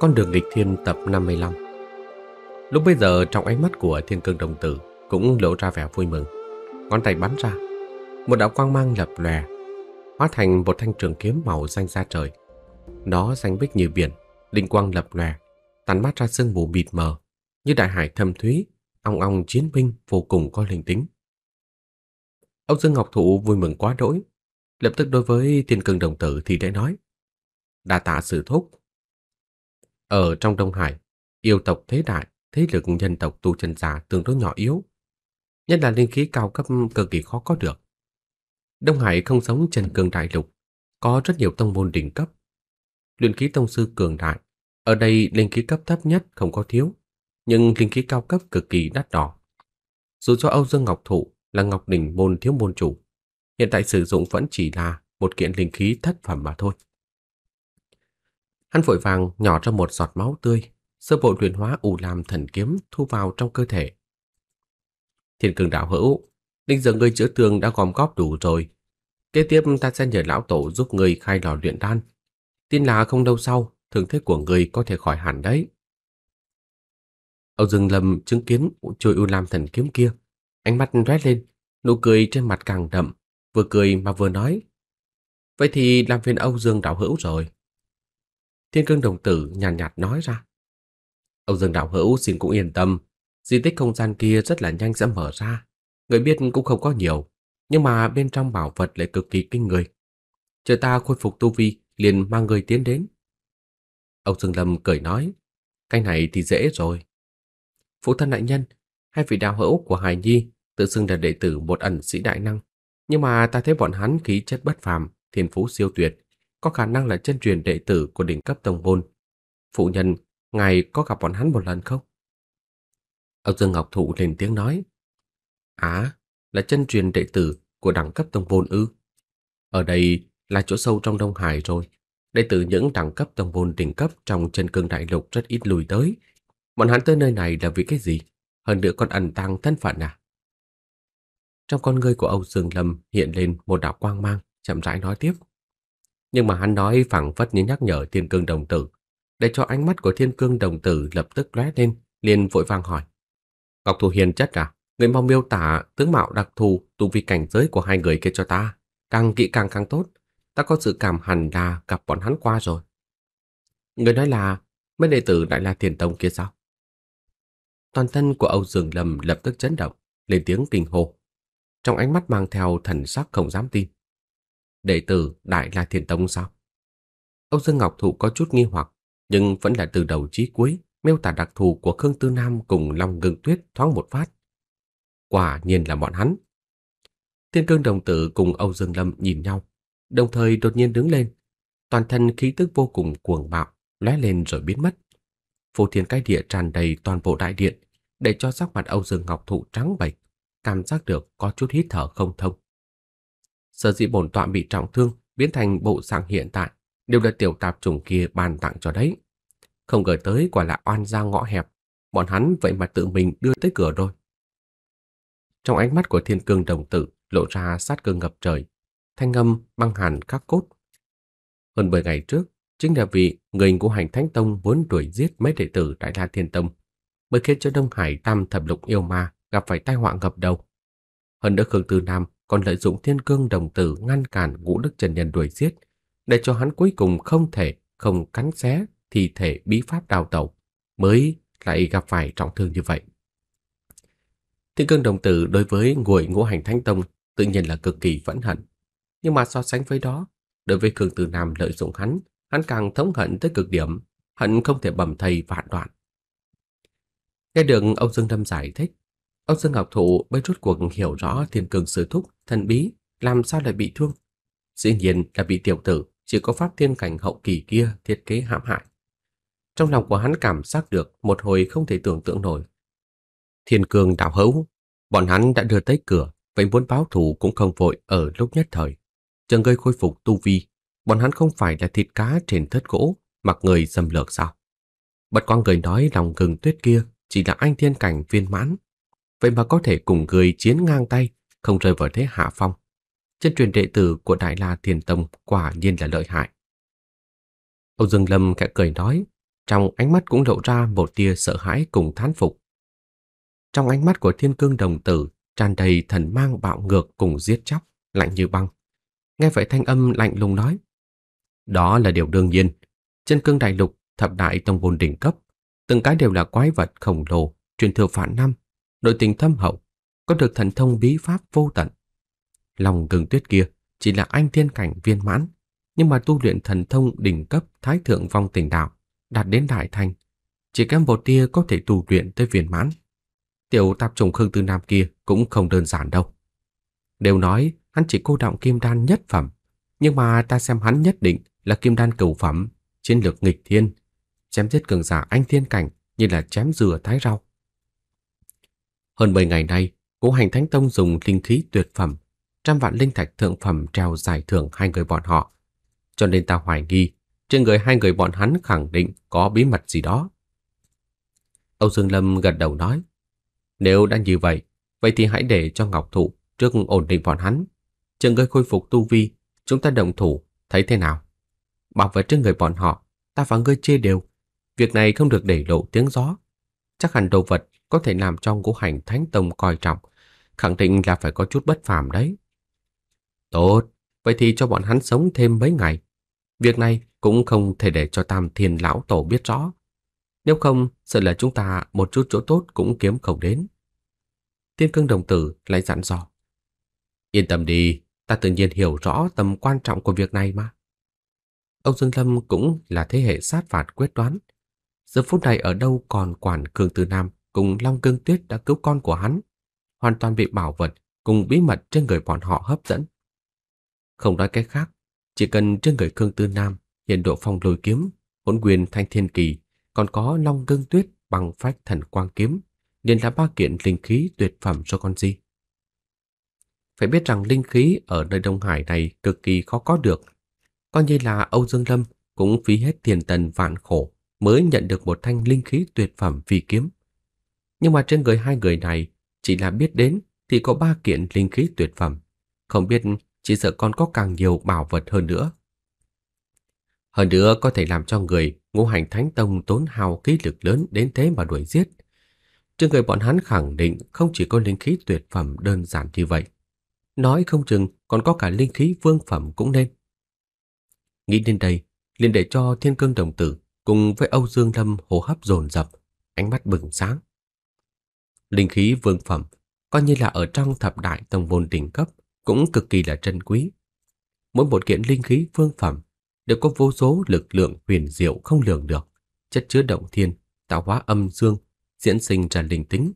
Con đường nghịch thiên tập 55 Lúc bây giờ trong ánh mắt của thiên cương đồng tử cũng lộ ra vẻ vui mừng. Ngón tay bắn ra, một đạo quang mang lập lòe, hóa thành một thanh trường kiếm màu xanh ra trời. Nó xanh bích như biển, linh quang lập lòe, tàn mát ra sương mù mịt mờ, như đại hải thâm thúy, ong ong chiến binh vô cùng có linh tính. Ông Dương Ngọc Thụ vui mừng quá đỗi, lập tức đối với thiên cương đồng tử thì để nói. Đà tạ sự thúc, ở trong Đông Hải, yêu tộc thế đại, thế lực nhân tộc tu chân giả tương đối nhỏ yếu, nhất là linh khí cao cấp cực kỳ khó có được. Đông Hải không giống chân cường đại lục, có rất nhiều tông môn đỉnh cấp. Luyện khí tông sư cường đại, ở đây linh khí cấp thấp nhất không có thiếu, nhưng linh khí cao cấp cực kỳ đắt đỏ. Dù cho Âu Dương Ngọc Thụ là Ngọc đỉnh môn thiếu môn chủ, hiện tại sử dụng vẫn chỉ là một kiện linh khí thất phẩm mà thôi. Hắn vội vàng nhỏ ra một giọt máu tươi, sơ bộ luyện hóa u lam thần kiếm thu vào trong cơ thể. Thiên cường đạo hữu, linh giờ ngươi chữa thương đã gom góp đủ rồi. Kế tiếp ta sẽ nhờ lão tổ giúp ngươi khai lò luyện đan. Tin là không lâu sau, thương thế của ngươi có thể khỏi hẳn đấy. Âu Dương Lâm chứng kiến chuôi u lam thần kiếm kia, ánh mắt lóe lên, nụ cười trên mặt càng đậm, vừa cười mà vừa nói: "Vậy thì làm phiền Âu Dương đạo hữu rồi." Thiên Cương đồng tử nhàn nhạt, nhạt nói ra. Âu Dương đạo hữu xin cũng yên tâm, di tích không gian kia rất là nhanh sẽ mở ra, người biết cũng không có nhiều, nhưng mà bên trong bảo vật lại cực kỳ kinh người. Chờ ta khôi phục tu vi, liền mang người tiến đến. Âu Dương Lâm cười nói, cái này thì dễ rồi. Phụ thân đại nhân, hai vị đạo hữu của Hải Nhi tự xưng là đệ tử một ẩn sĩ đại năng, nhưng mà ta thấy bọn hắn khí chất bất phàm, thiên phú siêu tuyệt, có khả năng là chân truyền đệ tử của đỉnh cấp tông môn. Phụ nhân, ngài có gặp bọn hắn một lần không? Âu Dương Ngọc Thụ lên tiếng nói. À, là chân truyền đệ tử của đẳng cấp tông môn ư? Ở đây là chỗ sâu trong Đông Hải rồi. Đệ tử những đẳng cấp tông môn đỉnh cấp trong chân cương đại lục rất ít lùi tới. Bọn hắn tới nơi này là vì cái gì? Hơn nữa còn ẩn tăng thân phận à? Trong con ngươi của Âu Dương Lâm hiện lên một đạo quang mang, chậm rãi nói tiếp nhưng mà hắn nói phảng phất như nhắc nhở Thiên Cương đồng tử, để cho ánh mắt của Thiên Cương đồng tử lập tức lóe lên, liền vội vàng hỏi: "Ngọc Thù Hiền chất à, người mong miêu tả tướng mạo đặc thù, tu vi cảnh giới của hai người kia cho ta, càng kỹ càng càng tốt, ta có sự cảm hẳn là gặp bọn hắn qua rồi." Người nói là mấy đệ tử Đại La Thiên Tông kia sao? Toàn thân của Âu Dương Lâm lập tức chấn động, lên tiếng kinh hô. Trong ánh mắt mang theo thần sắc không dám tin đệ tử Đại La Thiên Tông sao? Âu Dương Ngọc Thụ có chút nghi hoặc, nhưng vẫn là từ đầu chí cuối miêu tả đặc thù của Khương Tư Nam cùng Long Ngưng Tuyết thoáng một phát. Quả nhiên là bọn hắn. Tiên Cương đồng tử cùng Âu Dương Lâm nhìn nhau, đồng thời đột nhiên đứng lên, toàn thân khí tức vô cùng cuồng bạo, lóe lên rồi biến mất. Phô thiên cái địa tràn đầy toàn bộ đại điện, để cho sắc mặt Âu Dương Ngọc Thụ trắng bệch, cảm giác được có chút hít thở không thông sở dĩ bổn tọa bị trọng thương biến thành bộ dạng hiện tại đều là tiểu tạp chủng kia ban tặng cho đấy. Không ngờ tới quả là oan gia ngõ hẹp, bọn hắn vậy mà tự mình đưa tới cửa rồi. Trong ánh mắt của thiên cương đồng tử lộ ra sát cơ ngập trời, thanh âm băng hàn khắc cốt. Hơn 10 ngày trước, chính là vì người của hành thánh tông muốn đuổi giết mấy đệ tử Đại La Thiên Tông, mới khiến cho Đông Hải Tam Thập Lục Yêu Ma gặp phải tai họa ngập đầu. Hơn nữa Khương Tư Nam còn lợi dụng thiên cương đồng tử ngăn cản ngũ đức chân nhân đuổi giết, để cho hắn cuối cùng không thể không cắn xé thi thể bí pháp đào tẩu, mới lại gặp phải trọng thương như vậy. Thiên cương đồng tử đối với ngụy ngũ hành thánh tông tự nhiên là cực kỳ phẫn hận. Nhưng mà so sánh với đó, đối với Khương Tử Nam lợi dụng hắn, hắn càng thống hận tới cực điểm, hận không thể bầm thầy vạn đoạn. Nghe được ông Dương Lâm giải thích, Ông Dương Ngọc Thụ mới rút cuộc hiểu rõ thiên cường sử thúc, thần bí, làm sao lại bị thương. Dĩ nhiên là bị tiểu tử, chỉ có pháp thiên cảnh hậu kỳ kia thiết kế hãm hại. Trong lòng của hắn cảm giác được một hồi không thể tưởng tượng nổi. Thiên cường đạo hấu bọn hắn đã đưa tới cửa, vậy muốn báo thù cũng không vội ở lúc nhất thời. Chờ ngươi khôi phục tu vi, bọn hắn không phải là thịt cá trên thất gỗ, mặc người dầm lược sao? bất quan người nói lòng gừng tuyết kia chỉ là anh thiên cảnh viên mãn, vậy mà có thể cùng người chiến ngang tay, không rơi vào thế hạ phong. Chân truyền đệ tử của Đại La Thiền Tông quả nhiên là lợi hại. Âu Dương Lâm khẽ cười nói, trong ánh mắt cũng lộ ra một tia sợ hãi cùng thán phục. Trong ánh mắt của Thiên Cương đồng tử tràn đầy thần mang bạo ngược cùng giết chóc, lạnh như băng. Nghe vậy thanh âm lạnh lùng nói, đó là điều đương nhiên, chân cương đại lục, thập đại tông môn đỉnh cấp, từng cái đều là quái vật khổng lồ, truyền thừa phản năm, nội tình thâm hậu, có được thần thông bí pháp vô tận. Lòng gừng tuyết kia chỉ là anh thiên cảnh viên mãn, nhưng mà tu luyện thần thông đỉnh cấp thái thượng vong tình đạo, đạt đến đại thành, chỉ kém một tia có thể tu luyện tới viên mãn. Tiểu tạp trùng Khương Tư Nam kia cũng không đơn giản đâu. Đều nói hắn chỉ cô động kim đan nhất phẩm, nhưng mà ta xem hắn nhất định là kim đan cửu phẩm, chiến lược nghịch thiên, chém giết cường giả anh thiên cảnh như là chém dừa thái rau. Hơn 10 ngày nay, Ngũ Hành Thánh Tông dùng linh khí tuyệt phẩm, trăm vạn linh thạch thượng phẩm trao giải thưởng hai người bọn họ. Cho nên ta hoài nghi, trên người hai người bọn hắn khẳng định có bí mật gì đó. Âu Dương Lâm gật đầu nói, nếu đã như vậy, vậy thì hãy để cho Ngọc Thụ trước ổn định bọn hắn. chờ người khôi phục tu vi, chúng ta đồng thủ, thấy thế nào? Bảo vệ trên người bọn họ, ta và ngươi chia đều. Việc này không được để lộ tiếng gió. Chắc hẳn đồ vật có thể làm cho ngũ hành thánh tông coi trọng, khẳng định là phải có chút bất phàm đấy. Tốt, vậy thì cho bọn hắn sống thêm mấy ngày. Việc này cũng không thể để cho Tam Thiên lão tổ biết rõ. Nếu không, sợ là chúng ta một chút chỗ tốt cũng kiếm không đến. Tiên cương đồng tử lại dặn dò. Yên tâm đi, ta tự nhiên hiểu rõ tầm quan trọng của việc này mà. Ông Dương Lâm cũng là thế hệ sát phạt quyết đoán. Giờ phút này ở đâu còn quản Cường Tư Nam cùng Long Cương Tuyết đã cứu con của hắn, hoàn toàn bị bảo vật cùng bí mật trên người bọn họ hấp dẫn. Không nói cái khác, chỉ cần trên người Khương Tư Nam hiện độ phong lôi kiếm, hỗn quyền thanh thiên kỳ, còn có Long Cương Tuyết bằng phách thần quang kiếm, liền là ba kiện linh khí tuyệt phẩm cho con di. Phải biết rằng linh khí ở nơi Đông Hải này cực kỳ khó có được. Coi như là Âu Dương Lâm cũng phí hết tiền tần vạn khổ mới nhận được một thanh linh khí tuyệt phẩm phi kiếm. Nhưng mà trên người hai người này chỉ là biết đến thì có ba kiện linh khí tuyệt phẩm. Không biết chỉ sợ còn có càng nhiều bảo vật hơn nữa. Hơn nữa có thể làm cho người ngũ hành thánh tông tốn hào khí lực lớn đến thế mà đuổi giết. Trên người bọn hắn khẳng định không chỉ có linh khí tuyệt phẩm đơn giản như vậy. Nói không chừng còn có cả linh khí vương phẩm cũng nên. Nghĩ đến đây, liền để cho thiên cương đồng tử cùng với Âu Dương Lâm hô hấp dồn dập, ánh mắt bừng sáng. Linh khí vương phẩm, coi như là ở trong thập đại tông môn đỉnh cấp, cũng cực kỳ là trân quý. Mỗi một kiện linh khí vương phẩm đều có vô số lực lượng huyền diệu không lường được, chất chứa động thiên, tạo hóa âm dương, diễn sinh ra linh tính,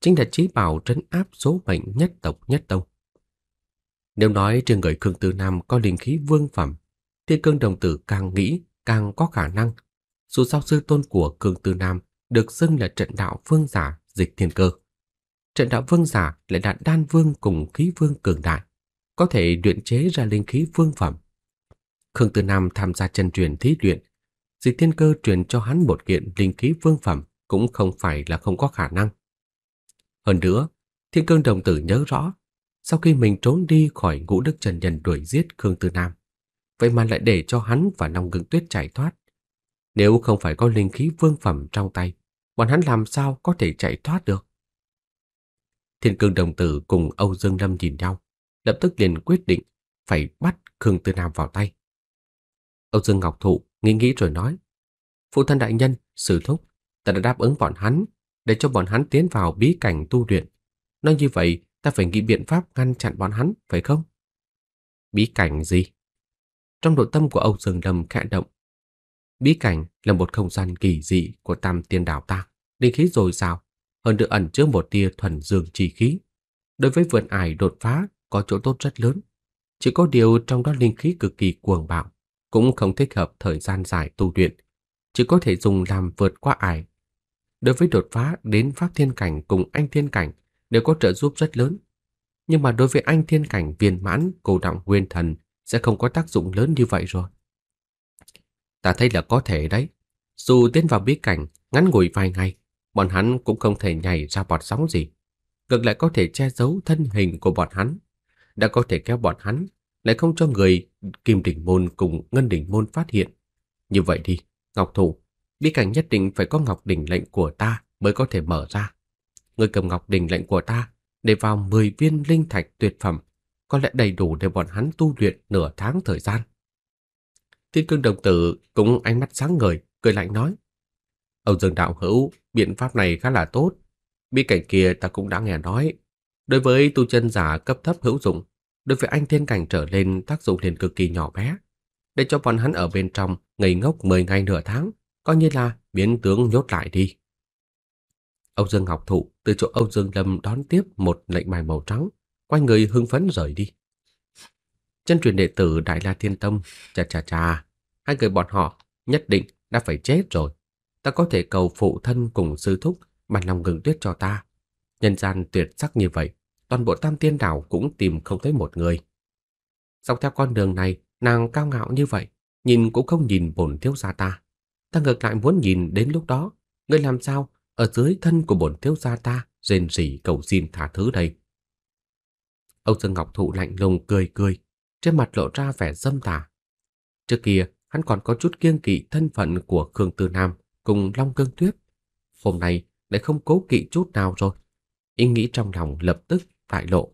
chính là chí bảo trấn áp số mệnh nhất tộc nhất tông. Nếu nói trên người Khương Tư Nam có linh khí vương phẩm, thì Cương Đồng Tử càng nghĩ càng có khả năng. Dù sao sư tôn của Cương Tư Nam được xưng là trận đạo phương giả dịch thiên cơ. Trận đạo vương giả lại là đan vương cùng khí vương cường đại, có thể luyện chế ra linh khí vương phẩm. Khương Tư Nam tham gia chân truyền thí luyện, dịch thiên cơ truyền cho hắn một kiện linh khí vương phẩm cũng không phải là không có khả năng. Hơn nữa, thiên cương đồng tử nhớ rõ, sau khi mình trốn đi khỏi ngũ đức trần nhân đuổi giết Khương Tư Nam, vậy mà lại để cho hắn và Long Ngưng Tuyết chạy thoát. Nếu không phải có linh khí vương phẩm trong tay, bọn hắn làm sao có thể chạy thoát được. Thiên Cương đồng tử cùng Âu Dương Lâm nhìn nhau, lập tức liền quyết định phải bắt Khương Tư Nam vào tay. Âu Dương Ngọc Thụ nghĩ nghĩ rồi nói, Phụ thân đại nhân, sử thúc, ta đã đáp ứng bọn hắn để cho bọn hắn tiến vào bí cảnh tu luyện. Nói như vậy, ta phải nghĩ biện pháp ngăn chặn bọn hắn, phải không? Bí cảnh gì? Trong nội tâm của Âu Dương Lâm khẽ động. Bí cảnh là một không gian kỳ dị của tam tiên đảo ta linh khí rồi sao? hơn nữa ẩn chứa một tia thuần dương chi khí. Đối với vườn ải đột phá có chỗ tốt rất lớn, chỉ có điều trong đó linh khí cực kỳ cuồng bạo, cũng không thích hợp thời gian dài tu luyện, chỉ có thể dùng làm vượt qua ải. Đối với đột phá đến pháp thiên cảnh cùng anh thiên cảnh đều có trợ giúp rất lớn, nhưng mà đối với anh thiên cảnh viên mãn cổ động nguyên thần sẽ không có tác dụng lớn như vậy rồi. Ta thấy là có thể đấy. Dù tiến vào bí cảnh ngắn ngủi vài ngày bọn hắn cũng không thể nhảy ra bọt sóng gì, ngược lại có thể che giấu thân hình của bọn hắn, đã có thể kéo bọn hắn, lại không cho người Kim Đỉnh Môn cùng Ngân Đỉnh Môn phát hiện. Như vậy đi, Ngọc Thủ, bí cảnh nhất định phải có Ngọc Đỉnh lệnh của ta mới có thể mở ra. Người cầm Ngọc Đỉnh lệnh của ta để vào 10 viên linh thạch tuyệt phẩm, có lẽ đầy đủ để bọn hắn tu luyện nửa tháng thời gian. Thiên cương đồng tử cũng ánh mắt sáng ngời, cười lạnh nói. Âu Dương Đạo Hữu biện pháp này khá là tốt. Bi cảnh kia ta cũng đã nghe nói. Đối với tu chân giả cấp thấp hữu dụng, đối với anh thiên cảnh trở lên tác dụng liền cực kỳ nhỏ bé. Để cho bọn hắn ở bên trong ngây ngốc 10 ngày nửa tháng, coi như là biến tướng nhốt lại đi. Âu Dương Ngọc Thụ từ chỗ Âu Dương Lâm đón tiếp một lệnh bài màu trắng, quay người hưng phấn rời đi. Chân truyền đệ tử Đại La Thiên Tông, chà chà chà, hai người bọn họ nhất định đã phải chết rồi ta có thể cầu phụ thân cùng sư thúc bằng lòng ngừng tuyết cho ta. Nhân gian tuyệt sắc như vậy, toàn bộ tam tiên đảo cũng tìm không thấy một người. Dọc theo con đường này, nàng cao ngạo như vậy, nhìn cũng không nhìn bổn thiếu gia ta. Ta ngược lại muốn nhìn đến lúc đó, ngươi làm sao ở dưới thân của bổn thiếu gia ta rên rỉ cầu xin tha thứ đây. Âu Dương Ngọc Thụ lạnh lùng cười cười, trên mặt lộ ra vẻ dâm tà. Trước kia, hắn còn có chút kiêng kỵ thân phận của Khương Tư Nam, cùng Long cơn Tuyết. Hôm nay đã không cố kỵ chút nào rồi. Ý nghĩ trong lòng lập tức bại lộ.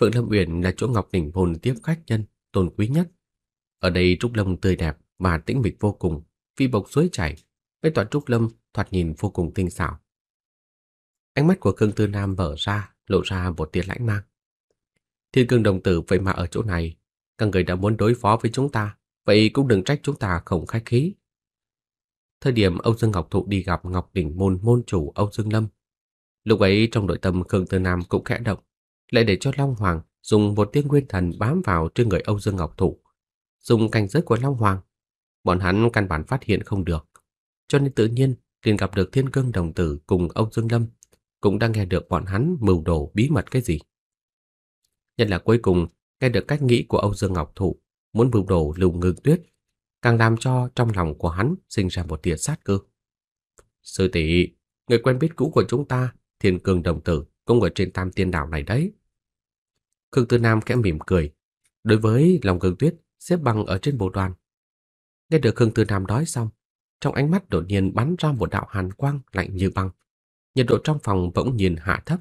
Phượng Lâm Uyển là chỗ Ngọc Đỉnh hồn tiếp khách nhân tôn quý nhất. Ở đây trúc lâm tươi đẹp và tĩnh mịch vô cùng, phi bộc suối chảy, với toàn trúc lâm thoạt nhìn vô cùng tinh xảo. Ánh mắt của Khương Tư Nam mở ra, lộ ra một tia lãnh mang. Thiên cương đồng tử vậy mà ở chỗ này, các người đã muốn đối phó với chúng ta, vậy cũng đừng trách chúng ta không khách khí thời điểm Âu Dương Ngọc Thụ đi gặp Ngọc Đỉnh Môn môn chủ Âu Dương Lâm. Lúc ấy trong nội tâm Khương Tư Nam cũng khẽ động, lại để cho Long Hoàng dùng một tiếng nguyên thần bám vào trên người Âu Dương Ngọc Thụ. Dùng cảnh giới của Long Hoàng, bọn hắn căn bản phát hiện không được. Cho nên tự nhiên liền gặp được Thiên Cương Đồng Tử cùng Âu Dương Lâm, cũng đang nghe được bọn hắn mưu đồ bí mật cái gì. Nhất là cuối cùng nghe được cách nghĩ của Âu Dương Ngọc Thụ muốn mưu đồ Lục Ngưng Tuyết càng làm cho trong lòng của hắn sinh ra một tia sát cơ. Sư tỷ, người quen biết cũ của chúng ta, Thiên Cương đồng tử, cũng ở trên Tam Tiên đảo này đấy. Khương Tư Nam khẽ mỉm cười, đối với lòng Cương Tuyết xếp bằng ở trên bộ đoàn. Nghe được Khương Tư Nam nói xong, trong ánh mắt đột nhiên bắn ra một đạo hàn quang lạnh như băng. Nhiệt độ trong phòng bỗng nhiên hạ thấp.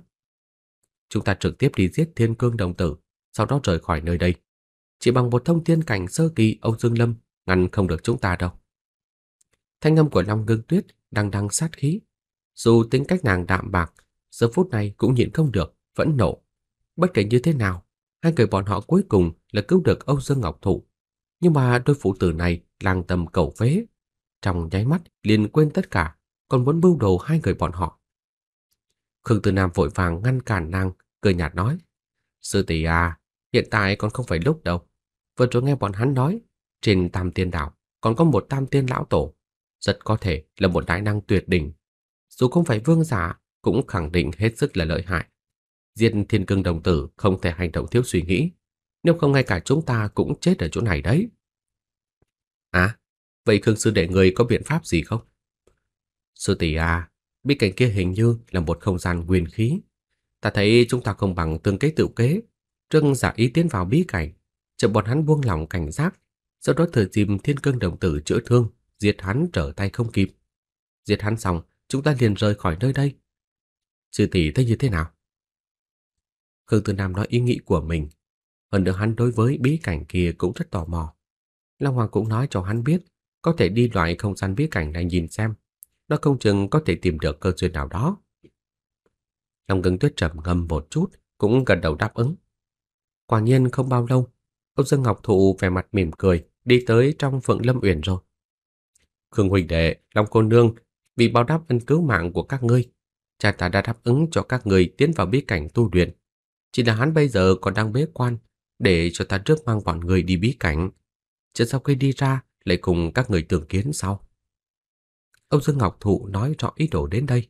Chúng ta trực tiếp đi giết Thiên Cương đồng tử, sau đó rời khỏi nơi đây. Chỉ bằng một thông thiên cảnh sơ kỳ ông Dương Lâm ngăn không được chúng ta đâu. Thanh âm của Long Ngưng Tuyết đang đang sát khí, dù tính cách nàng đạm bạc, giờ phút này cũng nhịn không được, vẫn nộ. Bất kể như thế nào, hai người bọn họ cuối cùng là cứu được Âu Dương Ngọc Thụ, nhưng mà đôi phụ tử này lang tầm cầu vế, trong nháy mắt liền quên tất cả, còn muốn bưu đồ hai người bọn họ. Khương Tử Nam vội vàng ngăn cản nàng, cười nhạt nói: "Sư tỷ à, hiện tại còn không phải lúc đâu. Vừa rồi nghe bọn hắn nói, trên tam tiên đảo còn có một tam tiên lão tổ, rất có thể là một đại năng tuyệt đỉnh. Dù không phải vương giả, cũng khẳng định hết sức là lợi hại. diên thiên cương đồng tử không thể hành động thiếu suy nghĩ, nếu không ngay cả chúng ta cũng chết ở chỗ này đấy. À, vậy Khương sư đệ người có biện pháp gì không? Sư tỷ à, bí cảnh kia hình như là một không gian nguyên khí. Ta thấy chúng ta không bằng tương kế tự kế, trưng giả ý tiến vào bí cảnh, chờ bọn hắn buông lỏng cảnh giác sau đó thừa dịp Thiên Cương đồng tử chữa thương, diệt hắn trở tay không kịp. Diệt hắn xong, chúng ta liền rời khỏi nơi đây. Sư tỷ thấy như thế nào? Khương Tư Nam nói ý nghĩ của mình, hơn nữa hắn đối với bí cảnh kia cũng rất tò mò. Long Hoàng cũng nói cho hắn biết, có thể đi loại không gian bí cảnh này nhìn xem, nó không chừng có thể tìm được cơ duyên nào đó. Long Ngưng Tuyết trầm ngâm một chút, cũng gật đầu đáp ứng. Quả nhiên không bao lâu, ông Dương Ngọc Thụ vẻ mặt mỉm cười, đi tới trong Phượng Lâm Uyển rồi. Khương huynh đệ, Long cô nương, vì báo đáp ân cứu mạng của các ngươi, cha ta đã đáp ứng cho các người tiến vào bí cảnh tu luyện. Chỉ là hắn bây giờ còn đang bế quan, để cho ta trước mang bọn người đi bí cảnh. Chứ sau khi đi ra, lại cùng các người tưởng kiến sau. Ông Dương Ngọc Thụ nói rõ ý đồ đến đây.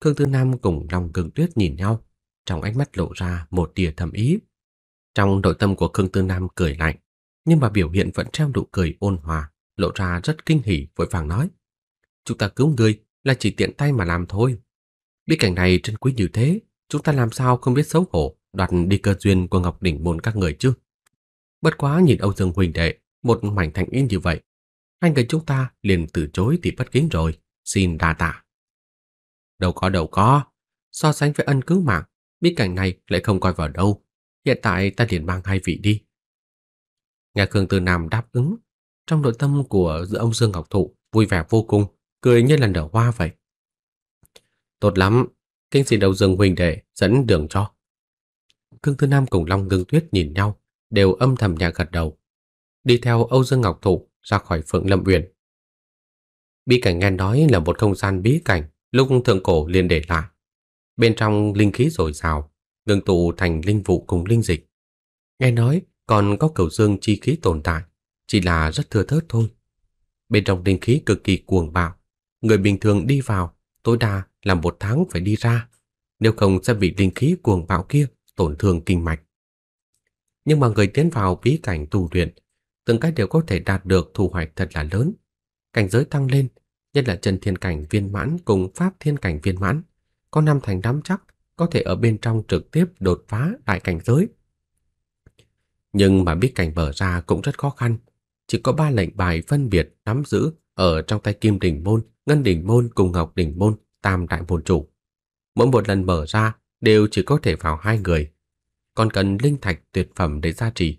Khương Tư Nam cùng Long Cường Tuyết nhìn nhau, trong ánh mắt lộ ra một tia thầm ý. Trong nội tâm của Khương Tư Nam cười lạnh nhưng mà biểu hiện vẫn treo nụ cười ôn hòa, lộ ra rất kinh hỉ vội vàng nói: "Chúng ta cứu người là chỉ tiện tay mà làm thôi. Biết cảnh này trân quý như thế, chúng ta làm sao không biết xấu hổ đoạt đi cơ duyên của Ngọc đỉnh môn các người chứ?" Bất quá nhìn Âu Dương huynh đệ, một mảnh thành yên như vậy, hai người chúng ta liền từ chối thì bất kính rồi, xin đa tạ. Đâu có đâu có, so sánh với ân cứu mạng, biết cảnh này lại không coi vào đâu. Hiện tại ta liền mang hai vị đi, Nghe Khương Tư Nam đáp ứng, trong nội tâm của giữa ông Dương Ngọc Thụ vui vẻ vô cùng, cười như là nở hoa vậy. Tốt lắm, kinh sĩ đầu rừng huỳnh đệ dẫn đường cho. Khương Tư Nam cùng Long Ngưng Tuyết nhìn nhau, đều âm thầm nhẹ gật đầu. Đi theo Âu Dương Ngọc Thụ ra khỏi Phượng Lâm Uyển. bi cảnh nghe nói là một không gian bí cảnh lúc thượng cổ liền để lại. Bên trong linh khí dồi dào, ngưng tụ thành linh vụ cùng linh dịch. Nghe nói còn có cầu dương chi khí tồn tại, chỉ là rất thưa thớt thôi. Bên trong linh khí cực kỳ cuồng bạo, người bình thường đi vào tối đa là một tháng phải đi ra, nếu không sẽ bị linh khí cuồng bạo kia tổn thương kinh mạch. Nhưng mà người tiến vào bí cảnh tu luyện, từng cái đều có thể đạt được thu hoạch thật là lớn. Cảnh giới tăng lên, nhất là chân thiên cảnh viên mãn cùng pháp thiên cảnh viên mãn, có năm thành đám chắc có thể ở bên trong trực tiếp đột phá đại cảnh giới nhưng mà biết cảnh mở ra cũng rất khó khăn, chỉ có ba lệnh bài phân biệt nắm giữ ở trong tay Kim đình Môn, Ngân đình Môn cùng Ngọc đình Môn, Tam Đại Môn Chủ. Mỗi một lần mở ra đều chỉ có thể vào hai người, còn cần linh thạch tuyệt phẩm để gia trì.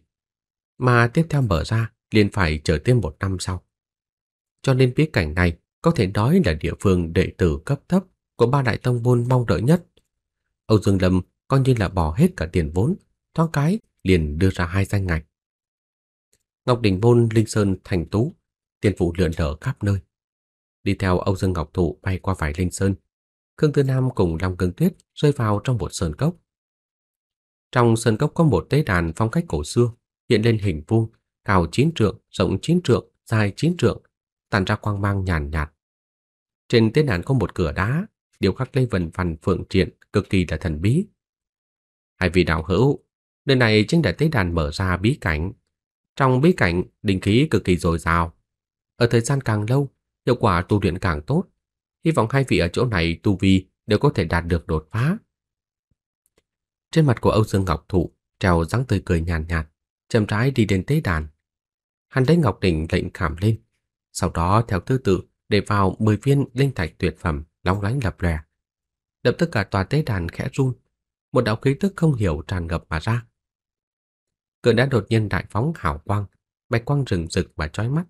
Mà tiếp theo mở ra liền phải chờ thêm một năm sau. Cho nên biết cảnh này có thể nói là địa phương đệ tử cấp thấp của ba đại tông môn mong đợi nhất. Âu Dương Lâm coi như là bỏ hết cả tiền vốn, thoáng cái liền đưa ra hai danh ngạch. Ngọc Đình Môn, Linh Sơn, Thành Tú, tiền phụ lượn lở khắp nơi. Đi theo Âu Dương Ngọc Thụ bay qua vài Linh Sơn, Khương Tư Nam cùng Long Cương Tuyết rơi vào trong một sơn cốc. Trong sơn cốc có một tế đàn phong cách cổ xưa, hiện lên hình vuông, cao chín trượng, rộng chín trượng, dài chín trượng, tản ra quang mang nhàn nhạt, nhạt. Trên tế đàn có một cửa đá, điều khắc lên vần phần phượng triện cực kỳ là thần bí. Hai vị đạo hữu Nơi này chính là tế đàn mở ra bí cảnh. Trong bí cảnh, đình khí cực kỳ dồi dào. Ở thời gian càng lâu, hiệu quả tu luyện càng tốt. Hy vọng hai vị ở chỗ này tu vi đều có thể đạt được đột phá. Trên mặt của Âu Dương Ngọc Thụ trèo dáng tươi cười nhàn nhạt, chậm rãi đi đến tế đàn. Hắn lấy ngọc đỉnh lệnh khảm lên, sau đó theo thứ tự để vào 10 viên linh thạch tuyệt phẩm lóng lánh lập lè đập tất cả tòa tế đàn khẽ run, một đạo khí tức không hiểu tràn ngập mà ra cửa đã đột nhiên đại phóng hào quang, bạch quang rừng rực và chói mắt.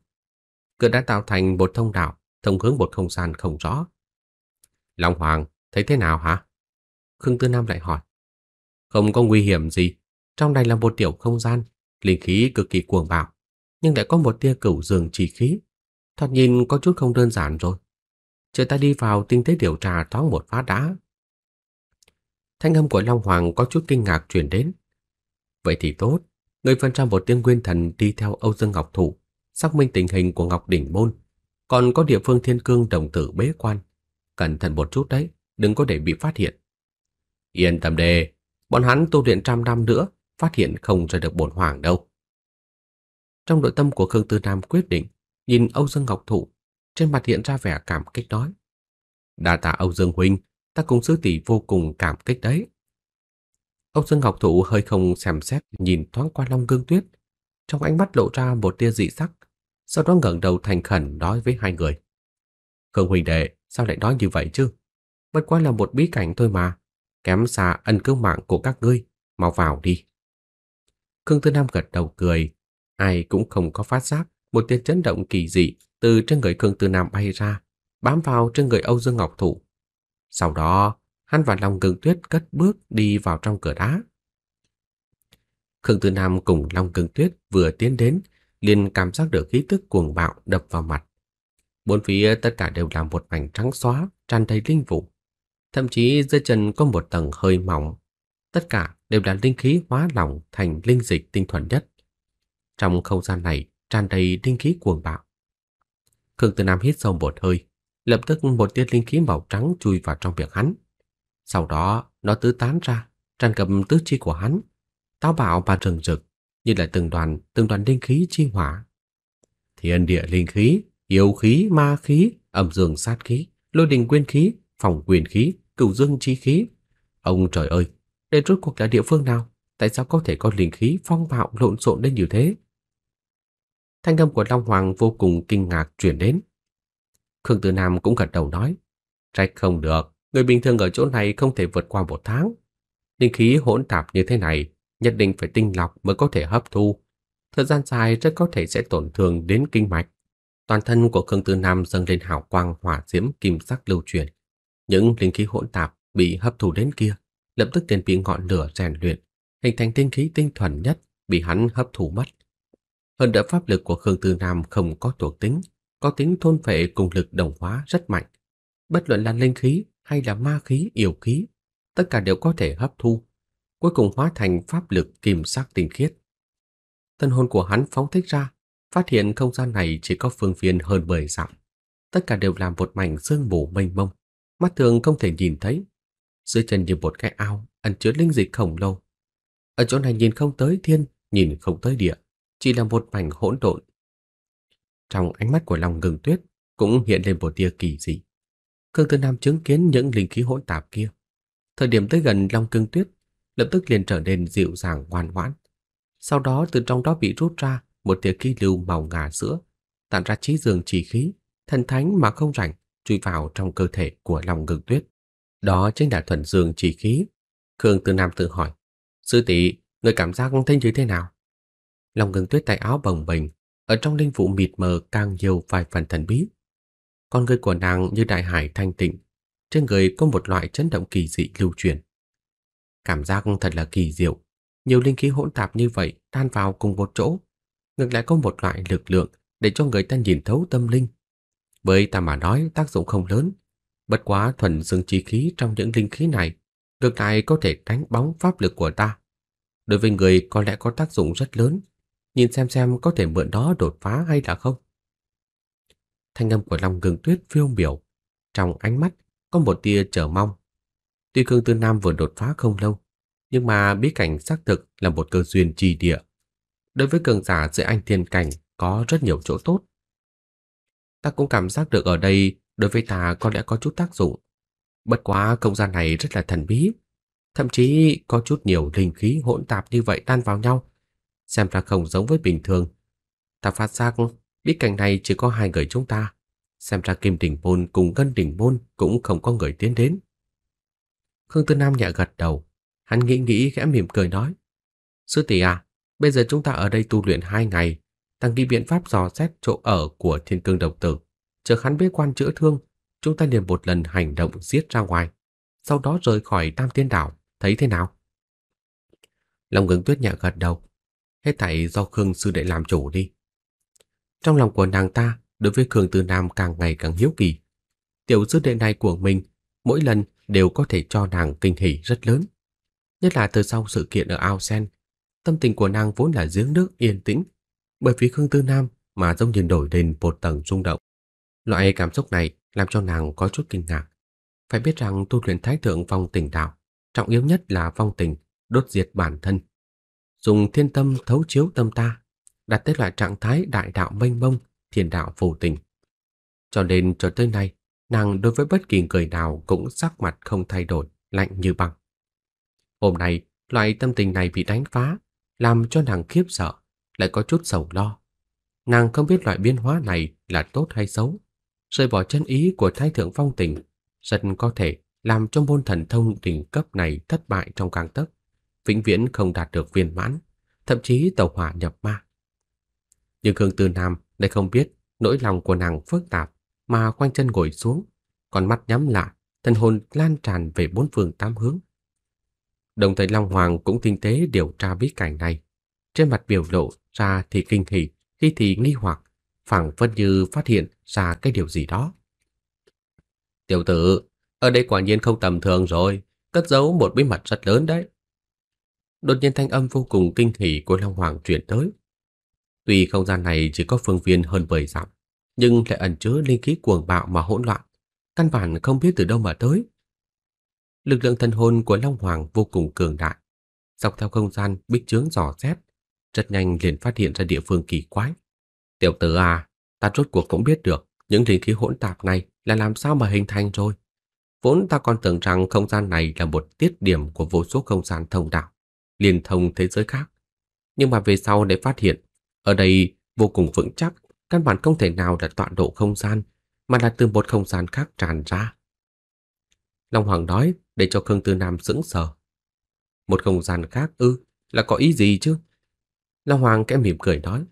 Cửa đã tạo thành một thông đạo, thông hướng một không gian không rõ. Long Hoàng, thấy thế nào hả? Khương Tư Nam lại hỏi. Không có nguy hiểm gì, trong này là một tiểu không gian, linh khí cực kỳ cuồng bạo, nhưng lại có một tia cửu dường chỉ khí. Thoạt nhìn có chút không đơn giản rồi. Chờ ta đi vào tinh tế điều tra thoáng một phát đã. Thanh âm của Long Hoàng có chút kinh ngạc truyền đến. Vậy thì tốt, Người phân ra một tiếng nguyên thần đi theo Âu Dương Ngọc Thụ, xác minh tình hình của Ngọc Đỉnh Môn. Còn có địa phương thiên cương đồng tử bế quan. Cẩn thận một chút đấy, đừng có để bị phát hiện. Yên tâm đề, bọn hắn tu luyện trăm năm nữa, phát hiện không ra được bổn hoàng đâu. Trong nội tâm của Khương Tư Nam quyết định, nhìn Âu Dương Ngọc Thụ, trên mặt hiện ra vẻ cảm kích nói. Đà tạ Âu Dương Huynh, ta cùng sứ tỷ vô cùng cảm kích đấy. Ông Dương Ngọc thụ hơi không xem xét nhìn thoáng qua Long Cương Tuyết, trong ánh mắt lộ ra một tia dị sắc, sau đó ngẩng đầu thành khẩn nói với hai người. Khương huynh đệ, sao lại nói như vậy chứ? Bất quá là một bí cảnh thôi mà, kém xa ân cứu mạng của các ngươi, mau vào đi. Khương Tư Nam gật đầu cười, ai cũng không có phát giác một tia chấn động kỳ dị từ trên người Khương Tư Nam bay ra, bám vào trên người Âu Dương Ngọc Thụ. Sau đó, hắn và Long Cường Tuyết cất bước đi vào trong cửa đá. Khương Tư Nam cùng Long Cường Tuyết vừa tiến đến, liền cảm giác được khí tức cuồng bạo đập vào mặt. Bốn phía tất cả đều là một mảnh trắng xóa, tràn đầy linh vụ. Thậm chí dưới chân có một tầng hơi mỏng. Tất cả đều là linh khí hóa lỏng thành linh dịch tinh thuần nhất. Trong không gian này tràn đầy linh khí cuồng bạo. Khương Tư Nam hít sâu một hơi, lập tức một tia linh khí màu trắng chui vào trong miệng hắn. Sau đó, nó tứ tán ra, tràn cầm tứ chi của hắn, táo bạo và rừng rực, như là từng đoàn, từng đoàn linh khí chi hỏa. Thiên địa linh khí, yêu khí, ma khí, âm dương sát khí, lôi đình quyên khí, phòng quyền khí, cửu dương chi khí. Ông trời ơi, đây rốt cuộc là địa phương nào? Tại sao có thể có linh khí phong bạo lộn xộn đến như thế? Thanh âm của Long Hoàng vô cùng kinh ngạc truyền đến. Khương Tử Nam cũng gật đầu nói, trách không được, Người bình thường ở chỗ này không thể vượt qua một tháng. Linh khí hỗn tạp như thế này, nhất định phải tinh lọc mới có thể hấp thu. Thời gian dài rất có thể sẽ tổn thương đến kinh mạch. Toàn thân của Khương Tư Nam dâng lên hào quang hỏa diễm kim sắc lưu truyền. Những linh khí hỗn tạp bị hấp thu đến kia, lập tức liền bị ngọn lửa rèn luyện, hình thành tinh khí tinh thuần nhất bị hắn hấp thụ mất. Hơn nữa pháp lực của Khương Tư Nam không có thuộc tính, có tính thôn phệ cùng lực đồng hóa rất mạnh. Bất luận là linh khí hay là ma khí, yêu khí, tất cả đều có thể hấp thu, cuối cùng hóa thành pháp lực kim sắc tinh khiết. Tân hồn của hắn phóng thích ra, phát hiện không gian này chỉ có phương viên hơn 10 dặm. Tất cả đều làm một mảnh sương mù mênh mông, mắt thường không thể nhìn thấy. Dưới chân như một cái ao ẩn chứa linh dịch khổng lồ. Ở chỗ này nhìn không tới thiên, nhìn không tới địa, chỉ là một mảnh hỗn độn. Trong ánh mắt của lòng ngừng tuyết cũng hiện lên một tia kỳ dị. Khương Tư Nam chứng kiến những linh khí hỗn tạp kia. Thời điểm tới gần Long Cương Tuyết, lập tức liền trở nên dịu dàng ngoan ngoãn. Sau đó từ trong đó bị rút ra một tia khí lưu màu ngà sữa, tản ra trí dương chỉ khí, thần thánh mà không rảnh, chui vào trong cơ thể của Long Cương Tuyết. Đó chính là thuần dương chỉ khí. Khương Tư Nam tự hỏi, sư tỷ, người cảm giác thấy như thế nào? Long Cương Tuyết tay áo bồng bềnh, ở trong linh vụ mịt mờ càng nhiều vài phần thần bí. Con người của nàng như đại hải thanh tịnh, trên người có một loại chấn động kỳ dị lưu truyền. Cảm giác thật là kỳ diệu, nhiều linh khí hỗn tạp như vậy tan vào cùng một chỗ, ngược lại có một loại lực lượng để cho người ta nhìn thấu tâm linh. Với ta mà nói tác dụng không lớn, bất quá thuần dương chi khí trong những linh khí này ngược lại có thể đánh bóng pháp lực của ta. Đối với người có lẽ có tác dụng rất lớn, nhìn xem xem có thể mượn đó đột phá hay là không thanh âm của Long Cường Tuyết phiêu biểu, trong ánh mắt có một tia chờ mong. Tuy Cương Tư Nam vừa đột phá không lâu, nhưng mà bí cảnh xác thực là một cơ duyên trì địa. Đối với cường giả giữa anh thiên cảnh có rất nhiều chỗ tốt. Ta cũng cảm giác được ở đây đối với ta có lẽ có chút tác dụng. Bất quá không gian này rất là thần bí, thậm chí có chút nhiều linh khí hỗn tạp như vậy tan vào nhau, xem ra không giống với bình thường. Ta phát giác Biết cảnh này chỉ có hai người chúng ta. Xem ra Kim Đình Môn cùng Ngân Đình Môn cũng không có người tiến đến. Khương Tư Nam nhẹ gật đầu. Hắn nghĩ nghĩ khẽ mỉm cười nói. Sư tỷ à, bây giờ chúng ta ở đây tu luyện hai ngày. tăng nghĩ biện pháp dò xét chỗ ở của thiên cương độc tử. Chờ hắn biết quan chữa thương, chúng ta liền một lần hành động giết ra ngoài. Sau đó rời khỏi Tam Tiên Đảo, thấy thế nào? Lòng ngừng tuyết nhẹ gật đầu. Hết thảy do Khương Sư Đệ làm chủ đi. Trong lòng của nàng ta đối với Khương Tư Nam càng ngày càng hiếu kỳ. Tiểu sư đệ này của mình mỗi lần đều có thể cho nàng kinh hỉ rất lớn. Nhất là từ sau sự kiện ở ao sen, tâm tình của nàng vốn là giếng nước yên tĩnh, bởi vì Khương Tư Nam mà dông nhìn đổi lên một tầng rung động. Loại cảm xúc này làm cho nàng có chút kinh ngạc. Phải biết rằng tu luyện thái thượng phong tình đạo, trọng yếu nhất là phong tình, đốt diệt bản thân. Dùng thiên tâm thấu chiếu tâm ta đạt tới loại trạng thái đại đạo mênh mông, thiền đạo vô tình. Cho nên cho tới nay, nàng đối với bất kỳ người nào cũng sắc mặt không thay đổi, lạnh như băng. Hôm nay, loại tâm tình này bị đánh phá, làm cho nàng khiếp sợ, lại có chút sầu lo. Nàng không biết loại biến hóa này là tốt hay xấu. Rơi bỏ chân ý của thái thượng phong tình, rất có thể làm cho môn thần thông đỉnh cấp này thất bại trong càng tấc, vĩnh viễn không đạt được viên mãn, thậm chí tàu hỏa nhập ma. Nhưng Khương Tư Nam lại không biết nỗi lòng của nàng phức tạp mà khoanh chân ngồi xuống, còn mắt nhắm lại, thân hồn lan tràn về bốn phương tám hướng. Đồng thời Long Hoàng cũng tinh tế điều tra bí cảnh này. Trên mặt biểu lộ ra thì kinh hỉ, khi thì nghi hoặc, phảng phất như phát hiện ra cái điều gì đó. Tiểu tử, ở đây quả nhiên không tầm thường rồi, cất giấu một bí mật rất lớn đấy. Đột nhiên thanh âm vô cùng kinh hỉ của Long Hoàng truyền tới. Tuy không gian này chỉ có phương viên hơn 10 dặm, nhưng lại ẩn chứa linh khí cuồng bạo mà hỗn loạn, căn bản không biết từ đâu mà tới. Lực lượng thần hồn của Long Hoàng vô cùng cường đại, dọc theo không gian bích chướng dò xét, rất nhanh liền phát hiện ra địa phương kỳ quái. Tiểu tử à, ta rốt cuộc cũng biết được những linh khí hỗn tạp này là làm sao mà hình thành rồi. Vốn ta còn tưởng rằng không gian này là một tiết điểm của vô số không gian thông đạo, liên thông thế giới khác. Nhưng mà về sau để phát hiện ở đây vô cùng vững chắc, căn bản không thể nào là tọa độ không gian, mà là từ một không gian khác tràn ra. Long Hoàng nói để cho Khương Tư Nam sững sờ. Một không gian khác ư, là có ý gì chứ? Long Hoàng kẽ mỉm cười nói,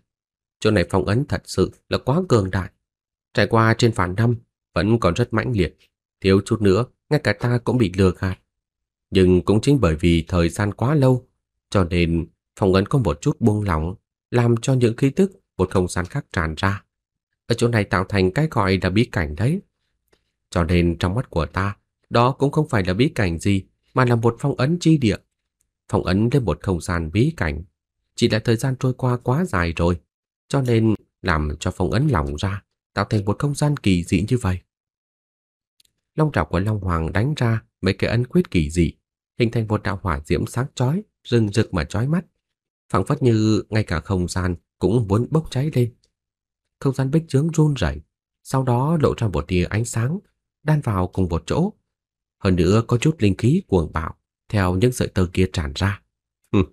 chỗ này phong ấn thật sự là quá cường đại. Trải qua trên phản năm, vẫn còn rất mãnh liệt, thiếu chút nữa, ngay cả ta cũng bị lừa gạt. Nhưng cũng chính bởi vì thời gian quá lâu, cho nên phong ấn có một chút buông lỏng, làm cho những khí tức một không gian khác tràn ra. Ở chỗ này tạo thành cái gọi là bí cảnh đấy. Cho nên trong mắt của ta, đó cũng không phải là bí cảnh gì, mà là một phong ấn chi địa. Phong ấn lên một không gian bí cảnh, chỉ là thời gian trôi qua quá dài rồi, cho nên làm cho phong ấn lỏng ra, tạo thành một không gian kỳ dị như vậy. Long trảo của Long Hoàng đánh ra mấy cái ấn quyết kỳ dị, hình thành một đạo hỏa diễm sáng chói, rừng rực mà chói mắt phảng phất như ngay cả không gian cũng muốn bốc cháy lên. Không gian bích trướng run rẩy, sau đó lộ ra một tia ánh sáng đan vào cùng một chỗ, hơn nữa có chút linh khí cuồng bạo theo những sợi tơ kia tràn ra.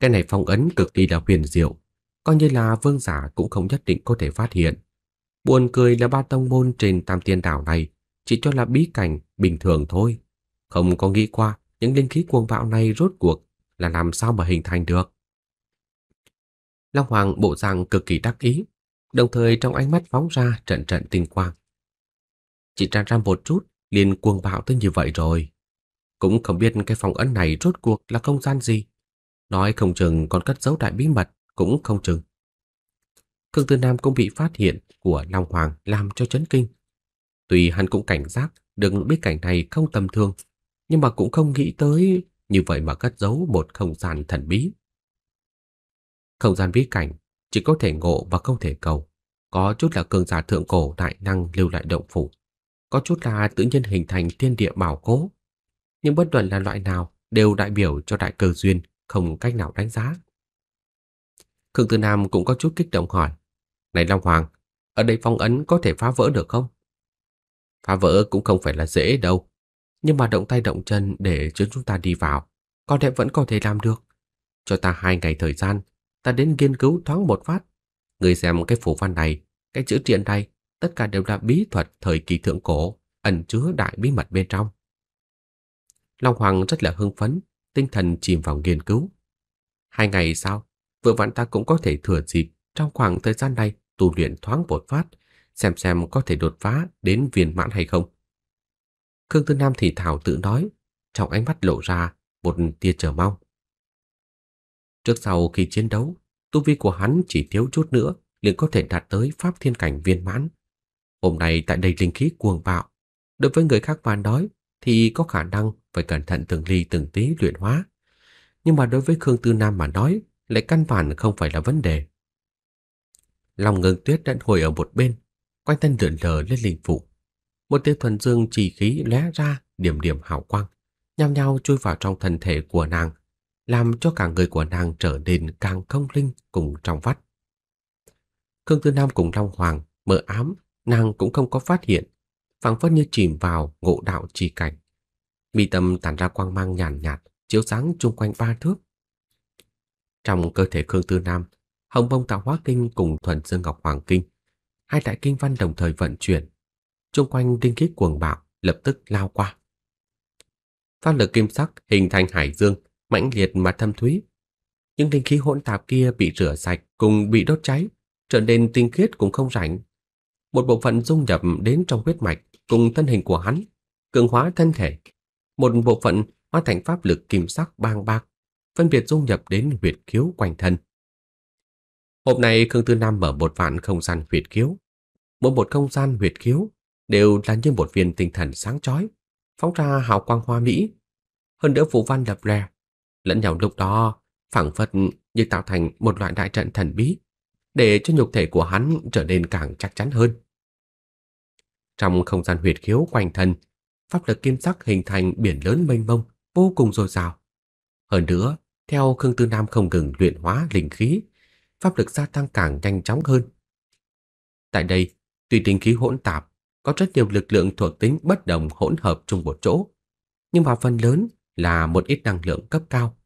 cái này phong ấn cực kỳ là huyền diệu, coi như là vương giả cũng không nhất định có thể phát hiện. Buồn cười là ba tông môn trên Tam Tiên đảo này chỉ cho là bí cảnh bình thường thôi, không có nghĩ qua những linh khí cuồng bạo này rốt cuộc là làm sao mà hình thành được. Long Hoàng bộ dạng cực kỳ đắc ý, đồng thời trong ánh mắt phóng ra trận trận tinh quang. Chỉ trang trang một chút, liền cuồng bạo tới như vậy rồi. Cũng không biết cái phòng ấn này rốt cuộc là không gian gì. Nói không chừng còn cất giấu đại bí mật, cũng không chừng. Khương Tư Nam cũng bị phát hiện của Long Hoàng làm cho chấn kinh. Tuy hắn cũng cảnh giác, đừng biết cảnh này không tầm thường, nhưng mà cũng không nghĩ tới như vậy mà cất giấu một không gian thần bí. Không gian bí cảnh chỉ có thể ngộ và không thể cầu, có chút là cường giả thượng cổ đại năng lưu lại động phủ, có chút là tự nhiên hình thành thiên địa bảo cố. Nhưng bất luận là loại nào đều đại biểu cho đại cơ duyên, không cách nào đánh giá. Khương Tư Nam cũng có chút kích động hỏi, "Này Long Hoàng, ở đây phong ấn có thể phá vỡ được không?" Phá vỡ cũng không phải là dễ đâu, nhưng mà động tay động chân để cho chúng ta đi vào, có lẽ vẫn có thể làm được. Cho ta hai ngày thời gian, ta đến nghiên cứu thoáng một phát. Người xem cái phù văn này, cái chữ triện này, tất cả đều là bí thuật thời kỳ thượng cổ, ẩn chứa đại bí mật bên trong. Long Hoàng rất là hưng phấn, tinh thần chìm vào nghiên cứu. Hai ngày sau, vừa vặn ta cũng có thể thừa dịp trong khoảng thời gian này tu luyện thoáng một phát, xem xem có thể đột phá đến viên mãn hay không. Khương Tư Nam thì thào tự nói, trong ánh mắt lộ ra một tia chờ mong. Trước sau khi chiến đấu, tu vi của hắn chỉ thiếu chút nữa liền có thể đạt tới pháp thiên cảnh viên mãn. Hôm nay tại đây linh khí cuồng bạo, đối với người khác mà nói thì có khả năng phải cẩn thận từng ly từng tí luyện hóa. Nhưng mà đối với Khương Tư Nam mà nói, lại căn bản không phải là vấn đề. Lòng ngừng tuyết đã ngồi ở một bên, quanh thân lượn lờ lên linh phụ một tia thuần dương chỉ khí lóe ra điểm điểm hào quang, nhao nhao chui vào trong thân thể của nàng, làm cho cả người của nàng trở nên càng không linh cùng trong vắt. Khương Tư Nam cùng Long Hoàng mở ám, nàng cũng không có phát hiện, phảng phất như chìm vào ngộ đạo chi cảnh. Mi tâm tản ra quang mang nhàn nhạt, nhạt, chiếu sáng chung quanh ba thước. Trong cơ thể Khương Tư Nam, Hồng Bông Tạo Hóa Kinh cùng Thuần Dương Ngọc Hoàng Kinh, hai đại kinh văn đồng thời vận chuyển, xung quanh tinh khí cuồng bạo lập tức lao qua. Pháp lực kim sắc hình thành hải dương, mãnh liệt mà thâm thúy. Những tinh khí hỗn tạp kia bị rửa sạch cùng bị đốt cháy, trở nên tinh khiết cũng không rảnh. Một bộ phận dung nhập đến trong huyết mạch cùng thân hình của hắn, cường hóa thân thể. Một bộ phận hóa thành pháp lực kim sắc bang bạc, phân biệt dung nhập đến huyệt khiếu quanh thân. Hôm nay Khương Tư Nam mở một vạn không gian huyệt khiếu. Mỗi một không gian huyệt khiếu đều là như một viên tinh thần sáng chói, phóng ra hào quang hoa mỹ. Hơn nữa phù văn lập lè, lẫn nhau lúc đó, phảng phất như tạo thành một loại đại trận thần bí, để cho nhục thể của hắn trở nên càng chắc chắn hơn. Trong không gian huyệt khiếu quanh thân, pháp lực kim sắc hình thành biển lớn mênh mông, vô cùng dồi dào. Hơn nữa, theo Khương Tư Nam không ngừng luyện hóa linh khí, pháp lực gia tăng càng nhanh chóng hơn. Tại đây, tùy tính khí hỗn tạp có rất nhiều lực lượng thuộc tính bất đồng hỗn hợp chung một chỗ, nhưng mà phần lớn là một ít năng lượng cấp cao,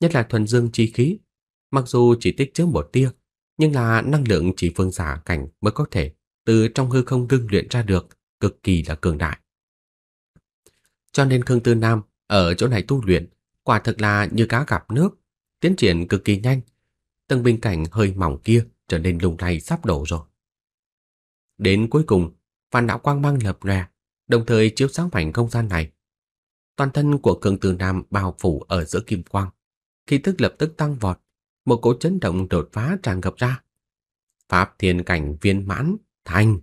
nhất là thuần dương chi khí. Mặc dù chỉ tích chứa một tia, nhưng là năng lượng chỉ vương giả cảnh mới có thể từ trong hư không ngưng luyện ra được, cực kỳ là cường đại. Cho nên Khương Tư Nam ở chỗ này tu luyện, quả thực là như cá gặp nước, tiến triển cực kỳ nhanh. Từng bình cảnh hơi mỏng kia trở nên lùng lay sắp đổ rồi. Đến cuối cùng phản đạo quang mang lập ra, đồng thời chiếu sáng mảnh không gian này. Toàn thân của Cường Từ Nam bao phủ ở giữa kim quang, khi tức lập tức tăng vọt, một cỗ chấn động đột phá tràn ngập ra. Pháp thiên cảnh viên mãn, thành.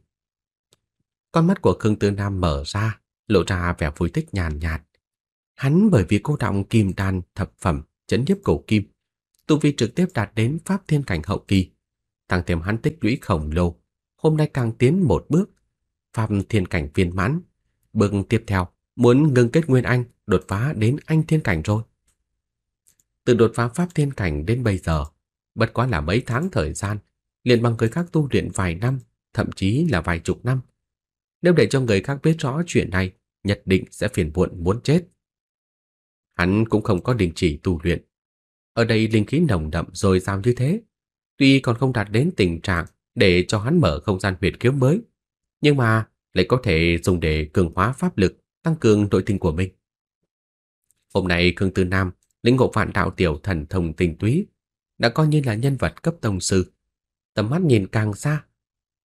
Con mắt của Khương Tư Nam mở ra, lộ ra vẻ vui thích nhàn nhạt, nhạt. Hắn bởi vì cô động kim đan thập phẩm chấn nhiếp cổ kim, tu vi trực tiếp đạt đến pháp thiên cảnh hậu kỳ, tăng thêm hắn tích lũy khổng lồ, hôm nay càng tiến một bước, pháp thiên cảnh viên mãn. Bước tiếp theo, muốn ngưng kết nguyên anh, đột phá đến anh thiên cảnh rồi. Từ đột phá pháp thiên cảnh đến bây giờ, bất quá là mấy tháng thời gian, liền bằng người khác tu luyện vài năm, thậm chí là vài chục năm. Nếu để cho người khác biết rõ chuyện này, nhất định sẽ phiền muộn muốn chết. Hắn cũng không có đình chỉ tu luyện. Ở đây linh khí nồng đậm rồi sao như thế, tuy còn không đạt đến tình trạng để cho hắn mở không gian huyệt kiếm mới, nhưng mà lại có thể dùng để cường hóa pháp lực, tăng cường nội tình của mình. Hôm nay Khương Tư Nam, lĩnh ngộ vạn đạo tiểu thần thông tinh túy, đã coi như là nhân vật cấp tông sư. Tầm mắt nhìn càng xa,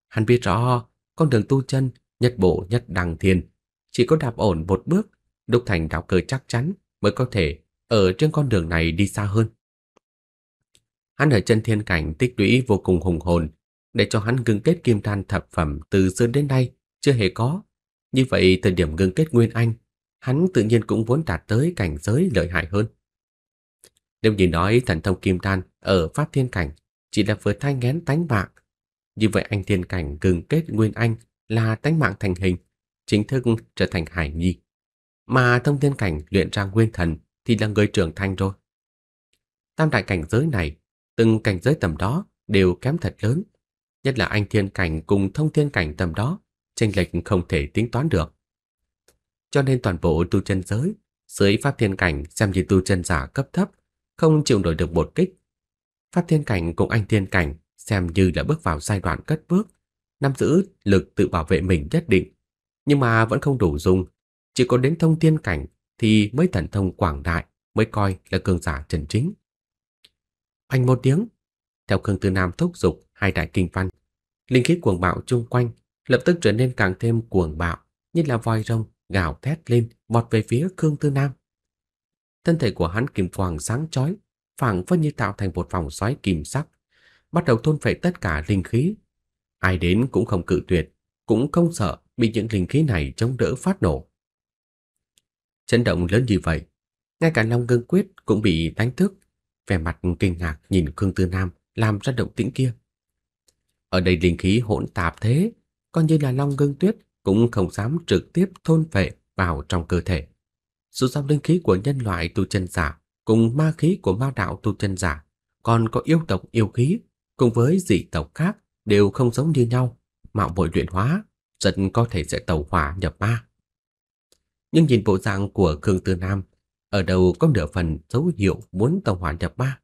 hắn biết rõ con đường tu chân nhất bộ nhất đăng thiên, chỉ có đạp ổn một bước, đúc thành đạo cơ chắc chắn mới có thể ở trên con đường này đi xa hơn. Hắn ở chân thiên cảnh tích lũy vô cùng hùng hồn, để cho hắn ngưng kết kim đan thập phẩm từ xưa đến nay chưa hề có. Như vậy thời điểm ngưng kết Nguyên Anh, hắn tự nhiên cũng muốn đạt tới cảnh giới lợi hại hơn. Nếu như nói thần thông kim đan ở Pháp Thiên Cảnh chỉ là vừa thai ngén tánh mạng, như vậy anh Thiên Cảnh ngừng kết Nguyên Anh là tánh mạng thành hình, chính thức trở thành hải nhi. Mà thông thiên cảnh luyện ra nguyên thần thì là người trưởng thành rồi. Tam đại cảnh giới này, từng cảnh giới tầm đó đều kém thật lớn nhất là anh thiên cảnh cùng thông thiên cảnh tầm đó, chênh lệch không thể tính toán được. Cho nên toàn bộ tu chân giới, dưới pháp thiên cảnh xem như tu chân giả cấp thấp, không chịu nổi được một kích. Pháp thiên cảnh cùng anh thiên cảnh xem như là bước vào giai đoạn cất bước, nắm giữ lực tự bảo vệ mình nhất định, nhưng mà vẫn không đủ dùng, chỉ có đến thông thiên cảnh thì mới thần thông quảng đại, mới coi là cường giả chân chính. Anh một tiếng, theo Khương Tư Nam thúc giục, hai đại kinh văn, linh khí cuồng bạo chung quanh lập tức trở nên càng thêm cuồng bạo, như là voi rồng gào thét lên vọt về phía Khương Tư Nam. Thân thể của hắn kim quang sáng chói, phảng phất như tạo thành một vòng xoáy kim sắc, bắt đầu thôn phệ tất cả linh khí. Ai đến cũng không cự tuyệt, cũng không sợ bị những linh khí này chống đỡ phát nổ. Chấn động lớn như vậy, ngay cả Long ngân Quyết cũng bị đánh thức, vẻ mặt kinh ngạc nhìn Khương Tư Nam làm ra động tĩnh kia. Ở đây linh khí hỗn tạp thế, coi như là long gương tuyết cũng không dám trực tiếp thôn phệ vào trong cơ thể. Dù sao linh khí của nhân loại tu chân giả cùng ma khí của ma đạo tu chân giả, còn có yêu tộc yêu khí cùng với dị tộc khác đều không giống như nhau, mạo muội luyện hóa, rất có thể sẽ tẩu hỏa nhập ma. Nhưng nhìn bộ dạng của Khương Tư Nam, ở đầu có nửa phần dấu hiệu muốn tẩu hỏa nhập ma.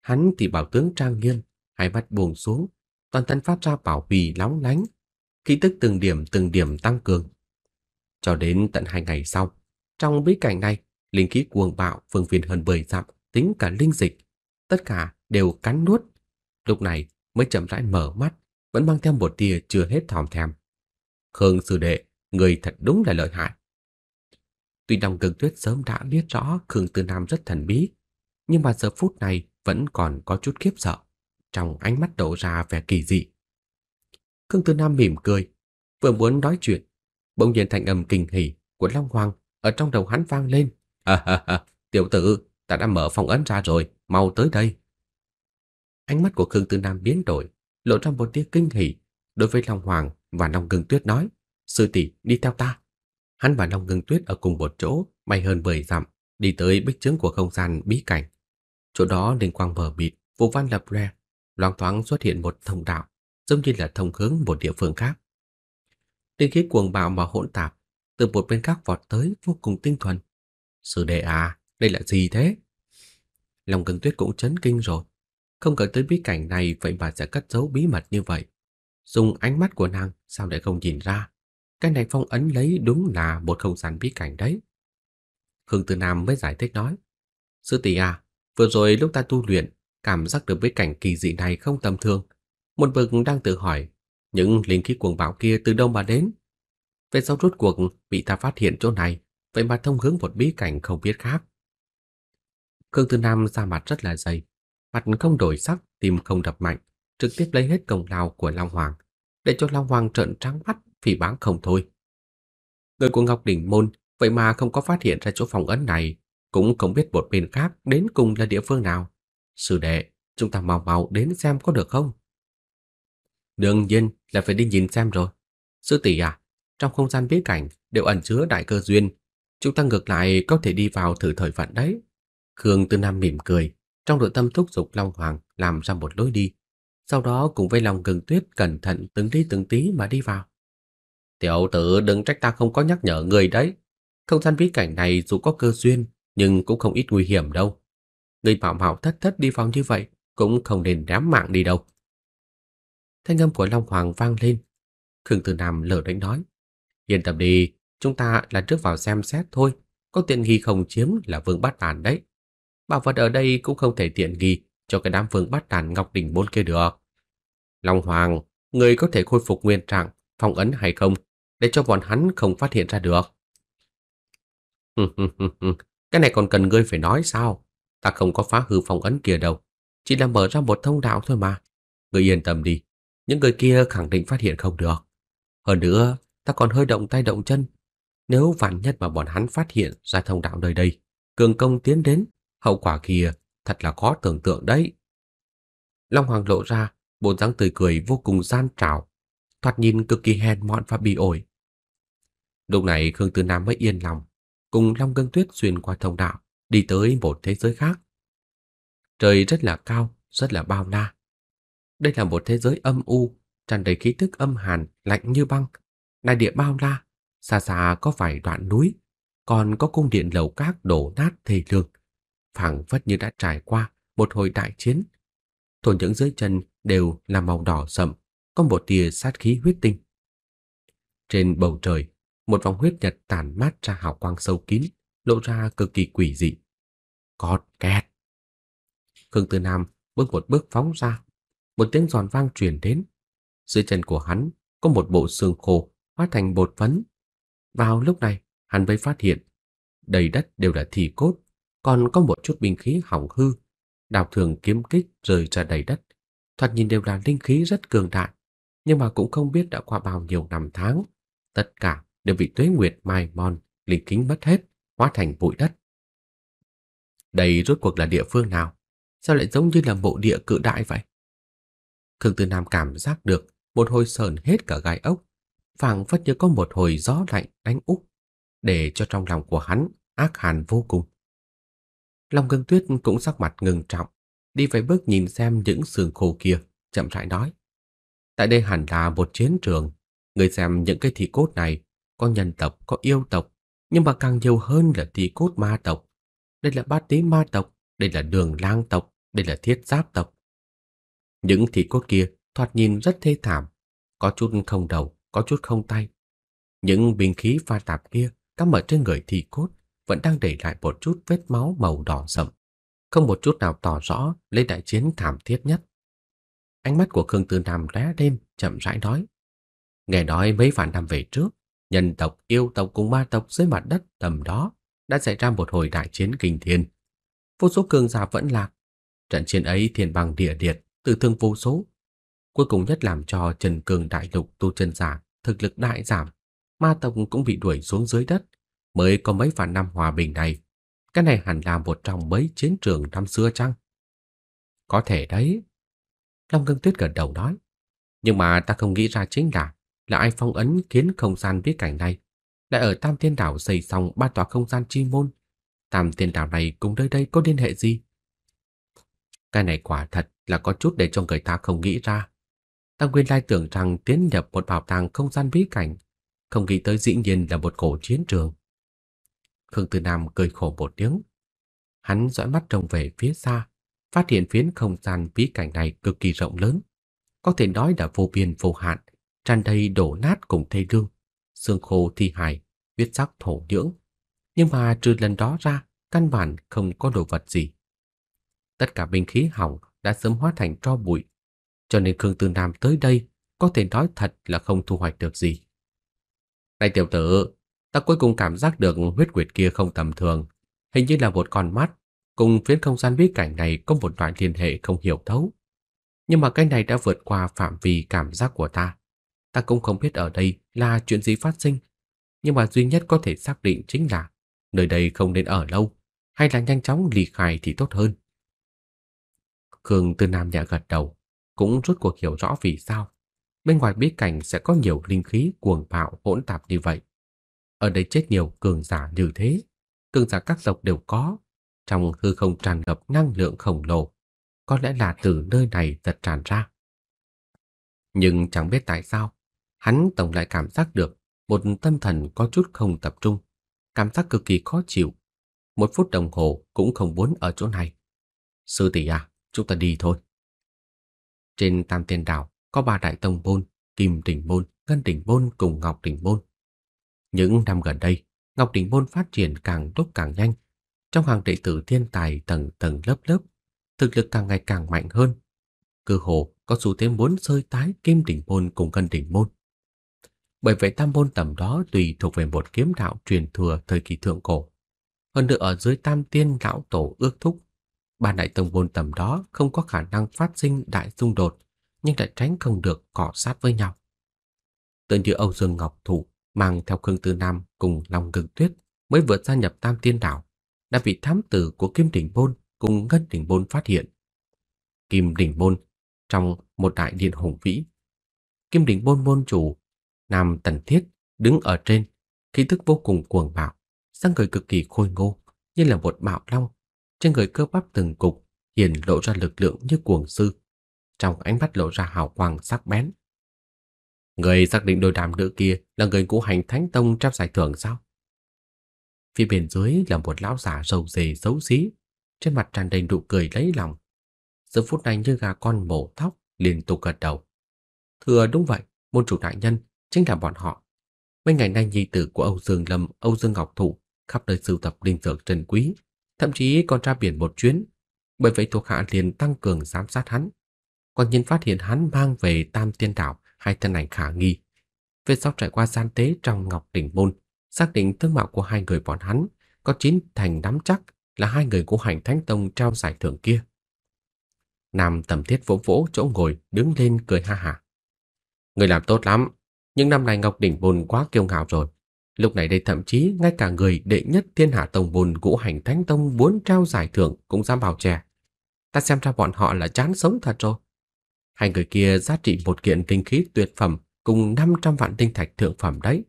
Hắn thì bảo tướng trang nghiêm, hai mắt buồn xuống, toàn thân phát ra bảo bì lóng lánh, khí tức từng điểm từng điểm tăng cường. Cho đến tận hai ngày sau, trong bối cảnh này, linh khí cuồng bạo phương viên hơn 10 dặm, tính cả linh dịch, tất cả đều cắn nuốt. Lúc này mới chậm rãi mở mắt, vẫn mang theo một tia chưa hết thòm thèm. Khương sư đệ, người thật đúng là lợi hại. Tuy Đông Cực Tuyết sớm đã biết rõ Khương Tư Nam rất thần bí, nhưng mà giờ phút này vẫn còn có chút khiếp sợ trong ánh mắt đổ ra vẻ kỳ dị. Khương Tư Nam mỉm cười, vừa muốn nói chuyện, bỗng nhiên thanh âm kinh hỉ của Long Hoàng ở trong đầu hắn vang lên. À, à, à, tiểu tử, ta đã mở phong ấn ra rồi, mau tới đây. Ánh mắt của Khương Tư Nam biến đổi, lộ ra một tia kinh hỉ đối với Long Hoàng và Long Ngưng Tuyết nói, sư tỷ đi theo ta. Hắn và Long Ngưng Tuyết ở cùng một chỗ, bay hơn 10 dặm, đi tới bích trướng của không gian bí cảnh. Chỗ đó đình quang mờ mịt, vô văn lập loè loang thoáng xuất hiện một thông đạo, giống như là thông hướng một địa phương khác. Tinh khí cuồng bạo mà hỗn tạp, từ một bên khác vọt tới vô cùng tinh thuần. Sư đệ à, đây là gì thế? Lòng cần tuyết cũng chấn kinh rồi. Không cần tới bí cảnh này vậy mà sẽ cất giấu bí mật như vậy. Dùng ánh mắt của nàng sao lại không nhìn ra. Cái này phong ấn lấy đúng là một không gian bí cảnh đấy. Khương Tư Nam mới giải thích nói. Sư tỷ à, vừa rồi lúc ta tu luyện cảm giác được với cảnh kỳ dị này không tầm thường, một vực đang tự hỏi, những linh khí cuồng bạo kia từ đâu mà đến? Về sau rút cuộc bị ta phát hiện chỗ này, vậy mà thông hướng một bí cảnh không biết khác. Khương Tư Nam ra mặt rất là dày, mặt không đổi sắc, tim không đập mạnh, trực tiếp lấy hết công lao của Long Hoàng, để cho Long Hoàng trợn trắng mắt, phỉ báng không thôi. Người của Ngọc Đỉnh Môn vậy mà không có phát hiện ra chỗ phòng ấn này, cũng không biết một bên khác đến cùng là địa phương nào. Sư đệ, chúng ta mau mau đến xem có được không? Đương nhiên là phải đi nhìn xem rồi. Sư tỷ à, trong không gian bí cảnh đều ẩn chứa đại cơ duyên. Chúng ta ngược lại có thể đi vào thử thời vận đấy. Khương Tư Nam mỉm cười, trong nội tâm thúc giục Long Hoàng làm ra một lối đi. Sau đó cùng với lòng gừng tuyết cẩn thận từng tí từng tí mà đi vào. Tiểu tử đừng trách ta không có nhắc nhở người đấy. Không gian bí cảnh này dù có cơ duyên nhưng cũng không ít nguy hiểm đâu. Người bảo mạo thất thất đi vào như vậy cũng không nên ném mạng đi đâu. Thanh âm của Long Hoàng vang lên. Khương Tử Nam lờ đánh nói. Yên tâm đi, chúng ta là trước vào xem xét thôi. Có tiện nghi không chiếm là vương bát đàn đấy. Bảo vật ở đây cũng không thể tiện nghi cho cái đám vương bát đàn ngọc đỉnh bốn kia được. Long Hoàng, người có thể khôi phục nguyên trạng, phong ấn hay không, để cho bọn hắn không phát hiện ra được. cái này còn cần ngươi phải nói sao? Ta không có phá hư phòng ấn kia đâu, chỉ là mở ra một thông đạo thôi mà. Người yên tâm đi, những người kia khẳng định phát hiện không được. Hơn nữa, ta còn hơi động tay động chân. Nếu vạn nhất mà bọn hắn phát hiện ra thông đạo nơi đây, cường công tiến đến, hậu quả kia thật là khó tưởng tượng đấy. Long Hoàng lộ ra, bộ dáng tươi cười vô cùng gian trào, thoạt nhìn cực kỳ hèn mọn và bị ổi. Lúc này Khương Tư Nam mới yên lòng, cùng Long Cương Tuyết xuyên qua thông đạo, đi tới một thế giới khác. Trời rất là cao, rất là bao la. Đây là một thế giới âm u, tràn đầy khí tức âm hàn, lạnh như băng. Đại địa bao la, xa xa có vài đoạn núi, còn có cung điện lầu các đổ nát thề lương. Phảng phất như đã trải qua một hồi đại chiến. Thổ những dưới chân đều là màu đỏ sậm, có một tia sát khí huyết tinh. Trên bầu trời, một vòng huyết nhật tàn mát ra hào quang sâu kín lộ ra cực kỳ quỷ dị. Cọt kẹt. Khương Tư Nam bước một bước phóng ra, một tiếng giòn vang truyền đến. Dưới chân của hắn có một bộ xương khô hóa thành bột phấn. Vào lúc này, hắn mới phát hiện đầy đất đều là thi cốt, còn có một chút binh khí hỏng hư, đào thường kiếm kích rơi ra đầy đất. Thoạt nhìn đều là linh khí rất cường đại, nhưng mà cũng không biết đã qua bao nhiêu năm tháng, tất cả đều bị tuế nguyệt Mai mòn, linh kính mất hết hóa thành bụi đất. Đây rốt cuộc là địa phương nào? Sao lại giống như là mộ địa cự đại vậy? Khương Tư Nam cảm giác được một hồi sờn hết cả gai ốc, phảng phất như có một hồi gió lạnh đánh úp, để cho trong lòng của hắn ác hàn vô cùng. Long Ngưng Tuyết cũng sắc mặt ngừng trọng, đi vài bước nhìn xem những sườn khô kia, chậm rãi nói: "Tại đây hẳn là một chiến trường, người xem những cái thị cốt này, có nhân tộc, có yêu tộc, nhưng mà càng nhiều hơn là thi cốt ma tộc. Đây là bát tế ma tộc, đây là đường lang tộc, đây là thiết giáp tộc. Những thi cốt kia thoạt nhìn rất thê thảm, có chút không đầu, có chút không tay. Những bình khí pha tạp kia cắm ở trên người thi cốt vẫn đang để lại một chút vết máu màu đỏ sậm, không một chút nào tỏ rõ lấy đại chiến thảm thiết nhất. Ánh mắt của Khương Tư Nam lóe lên, chậm rãi nói: "Nghe nói mấy vạn năm về trước, nhân tộc, yêu tộc cùng ma tộc dưới mặt đất tầm đó đã xảy ra một hồi đại chiến kinh thiên. Vô số cường giả vẫn lạc. Trận chiến ấy thiên bằng địa liệt, tử thương vô số. Cuối cùng nhất làm cho Trần Cường đại lục tu chân giả thực lực đại giảm, ma tộc cũng bị đuổi xuống dưới đất, mới có mấy vạn năm hòa bình này. Cái này hẳn là một trong mấy chiến trường năm xưa chăng? Có thể đấy. Long Ngân Tuyết gần đầu nói. Nhưng mà ta không nghĩ ra chính là là ai phong ấn khiến không gian viễn cảnh này lại ở Tam Thiên Đảo xây xong ba tòa không gian chi môn. Tam Thiên Đảo này cùng nơi đây có liên hệ gì? Cái này quả thật là có chút để cho người ta không nghĩ ra. Tăng nguyên lai tưởng rằng tiến nhập một bảo tàng không gian bí cảnh, không nghĩ tới dĩ nhiên là một cổ chiến trường. Khương Tư Nam cười khổ một tiếng. Hắn dõi mắt trông về phía xa, phát hiện phiến không gian bí cảnh này cực kỳ rộng lớn, có thể nói là vô biên vô hạn, tràn đầy đổ nát cùng thê lương, xương khô thi hài, huyết sắc thổ nhưỡng. Nhưng mà trừ lần đó ra, căn bản không có đồ vật gì. Tất cả binh khí hỏng đã sớm hóa thành tro bụi, cho nên Khương Tư Nam tới đây có thể nói thật là không thu hoạch được gì. Này tiểu tử, ta cuối cùng cảm giác được huyết quyệt kia không tầm thường, hình như là một con mắt, cùng phiến không gian bí cảnh này có một loại liên hệ không hiểu thấu. Nhưng mà cái này đã vượt qua phạm vi cảm giác của ta. Ta cũng không biết ở đây là chuyện gì phát sinh, nhưng mà duy nhất có thể xác định chính là nơi đây không nên ở lâu, hay là nhanh chóng lì khai thì tốt hơn. Khương Tư Nam nhà gật đầu, cũng rốt cuộc hiểu rõ vì sao. Bên ngoài bí cảnh sẽ có nhiều linh khí cuồng bạo hỗn tạp như vậy. Ở đây chết nhiều cường giả như thế, cường giả các tộc đều có, trong hư không tràn ngập năng lượng khổng lồ, có lẽ là từ nơi này giật tràn ra. Nhưng chẳng biết tại sao, Hắn tổng lại cảm giác được một tâm thần có chút không tập trung, cảm giác cực kỳ khó chịu. Một phút đồng hồ cũng không muốn ở chỗ này. Sư tỷ à, chúng ta đi thôi. Trên Tam Tiên Đảo có ba đại tông môn, Kim Đỉnh Môn, Ngân Đỉnh Môn cùng Ngọc Đỉnh Môn. Những năm gần đây, Ngọc Đỉnh Môn phát triển càng tốt càng nhanh. Trong hàng đệ tử thiên tài tầng tầng lớp lớp, thực lực càng ngày càng mạnh hơn. Cơ hồ có xu thế muốn sơi tái Kim Đỉnh Môn cùng Ngân Đỉnh Môn bởi vậy tam môn tầm đó tùy thuộc về một kiếm đạo truyền thừa thời kỳ thượng cổ. Hơn nữa ở dưới tam tiên lão tổ ước thúc, ba đại tông môn tầm đó không có khả năng phát sinh đại xung đột, nhưng lại tránh không được cọ sát với nhau. Tự như Âu Dương Ngọc Thủ mang theo Khương Tư Nam cùng Long Ngưng Tuyết mới vượt gia nhập tam tiên đảo, đã bị thám tử của Kim Đỉnh Môn cùng Ngân Đỉnh Môn phát hiện. Kim Đỉnh Môn trong một đại điện hùng vĩ. Kim Đỉnh Môn môn chủ Nam Tần Thiết đứng ở trên, khí tức vô cùng cuồng bạo, dáng người cực kỳ khôi ngô, như là một bạo long, trên người cơ bắp từng cục hiển lộ ra lực lượng như cuồng sư, trong ánh mắt lộ ra hào quang sắc bén. Người xác định đôi đám nữ kia là người của hành thánh tông trao giải thưởng sao? Phía bên dưới là một lão giả râu rề xấu xí, trên mặt tràn đầy nụ cười lấy lòng. Giờ phút này như gà con mổ tóc, liên tục gật đầu. Thưa đúng vậy, môn chủ đại nhân, chính là bọn họ. Mấy ngày nay nhi tử của Âu Dương Lâm, Âu Dương Ngọc Thụ khắp nơi sưu tập linh dược trân quý, thậm chí còn ra biển một chuyến. Bởi vậy thuộc hạ liền tăng cường giám sát hắn. Còn nhiên phát hiện hắn mang về Tam Tiên Đảo hai thân ảnh khả nghi. Về sau trải qua gian tế trong Ngọc Đỉnh Môn, xác định tướng mạo của hai người bọn hắn có chín thành nắm chắc là hai người của hành thánh tông trao giải thưởng kia. Nam tầm thiết vỗ vỗ chỗ ngồi đứng lên cười ha hả. Người làm tốt lắm, những năm này Ngọc Đỉnh Bồn quá kiêu ngạo rồi. Lúc này đây thậm chí ngay cả người đệ nhất thiên hạ tổng bồn ngũ hành thánh tông muốn trao giải thưởng cũng dám bảo chè. Ta xem ra bọn họ là chán sống thật rồi. Hai người kia giá trị một kiện kinh khí tuyệt phẩm cùng 500 vạn tinh thạch thượng phẩm đấy.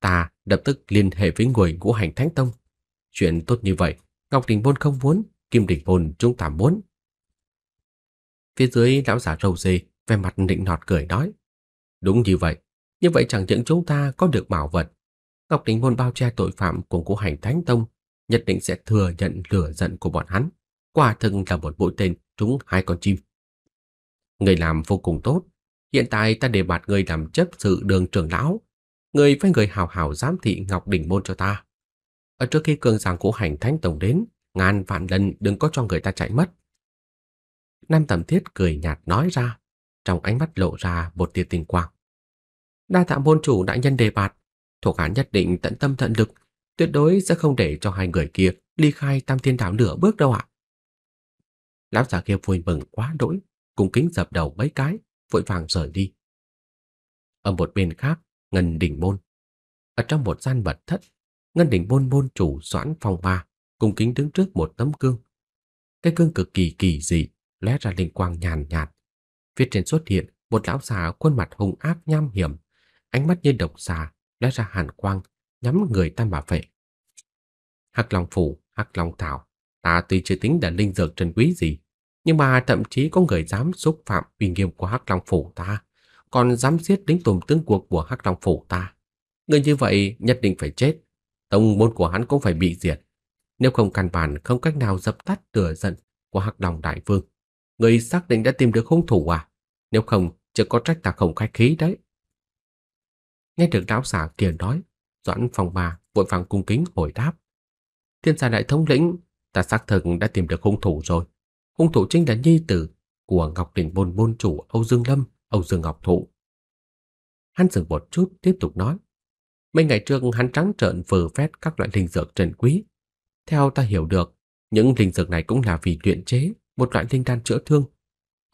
Ta lập tức liên hệ với người ngũ hành thánh tông. Chuyện tốt như vậy, Ngọc Đình Bôn không muốn, Kim Đình Bôn chúng ta muốn. Phía dưới lão giả râu dê, vẻ mặt định nọt cười nói. Đúng như vậy, như vậy chẳng những chúng ta có được bảo vật, Ngọc Đình Môn bao che tội phạm của ngũ hành Thánh Tông nhất định sẽ thừa nhận lửa giận của bọn hắn. Quả thực là một mũi tên trúng hai con chim. Người làm vô cùng tốt. Hiện tại ta đề bạt người làm chấp sự đường trưởng lão. Người với người hào hào giám thị Ngọc Đình Môn cho ta. Ở trước khi cường giảng của hành thánh tông đến, ngàn vạn lần đừng có cho người ta chạy mất. Nam Tầm Thiết cười nhạt nói ra, trong ánh mắt lộ ra một tia tình quang. Đa tạ môn chủ đại nhân đề bạt, thuộc hạ nhất định tận tâm tận lực, tuyệt đối sẽ không để cho hai người kia ly khai Tam Thiên Đảo nửa bước đâu ạ. Lão già kia vui mừng quá đỗi, cùng kính dập đầu mấy cái, vội vàng rời đi. Ở một bên khác, Ngân Đỉnh Môn. Ở trong một gian mật thất, Ngân Đỉnh Môn môn chủ Doãn phòng Ba cùng kính đứng trước một tấm gương. Cái gương cực kỳ kỳ dị, lóe ra linh quang nhàn nhạt. Phía trên xuất hiện một lão già khuôn mặt hung ác nham hiểm, ánh mắt như độc xà lóe ra hàn quang, nhắm người tam bà vệ. Hắc Long phủ, Hắc Long thảo, ta tuy chưa tính là linh dược trân quý gì, nhưng mà thậm chí có người dám xúc phạm uy nghiêm của Hắc Long phủ ta, còn dám giết đến tùm tướng cuộc của Hắc Long phủ ta. Người như vậy nhất định phải chết, tông môn của hắn cũng phải bị diệt. Nếu không căn bản không cách nào dập tắt lửa giận của Hắc Long đại vương. Người xác định đã tìm được hung thủ à? Nếu không, chưa có trách ta không khách khí đấy. Nghe được đáo xả kia nói, Doãn Phong Ba vội vàng cung kính hồi đáp. Thiên gia đại thống lĩnh, ta xác thực đã tìm được hung thủ rồi. Hung thủ chính là nhi tử của Ngọc Đình Bôn Bôn chủ Âu Dương Lâm, Âu Dương Ngọc Thụ. Hắn dừng một chút tiếp tục nói. Mấy ngày trước hắn trắng trợn vừa vét các loại linh dược trần quý. Theo ta hiểu được, những linh dược này cũng là vì luyện chế một loại linh đan chữa thương.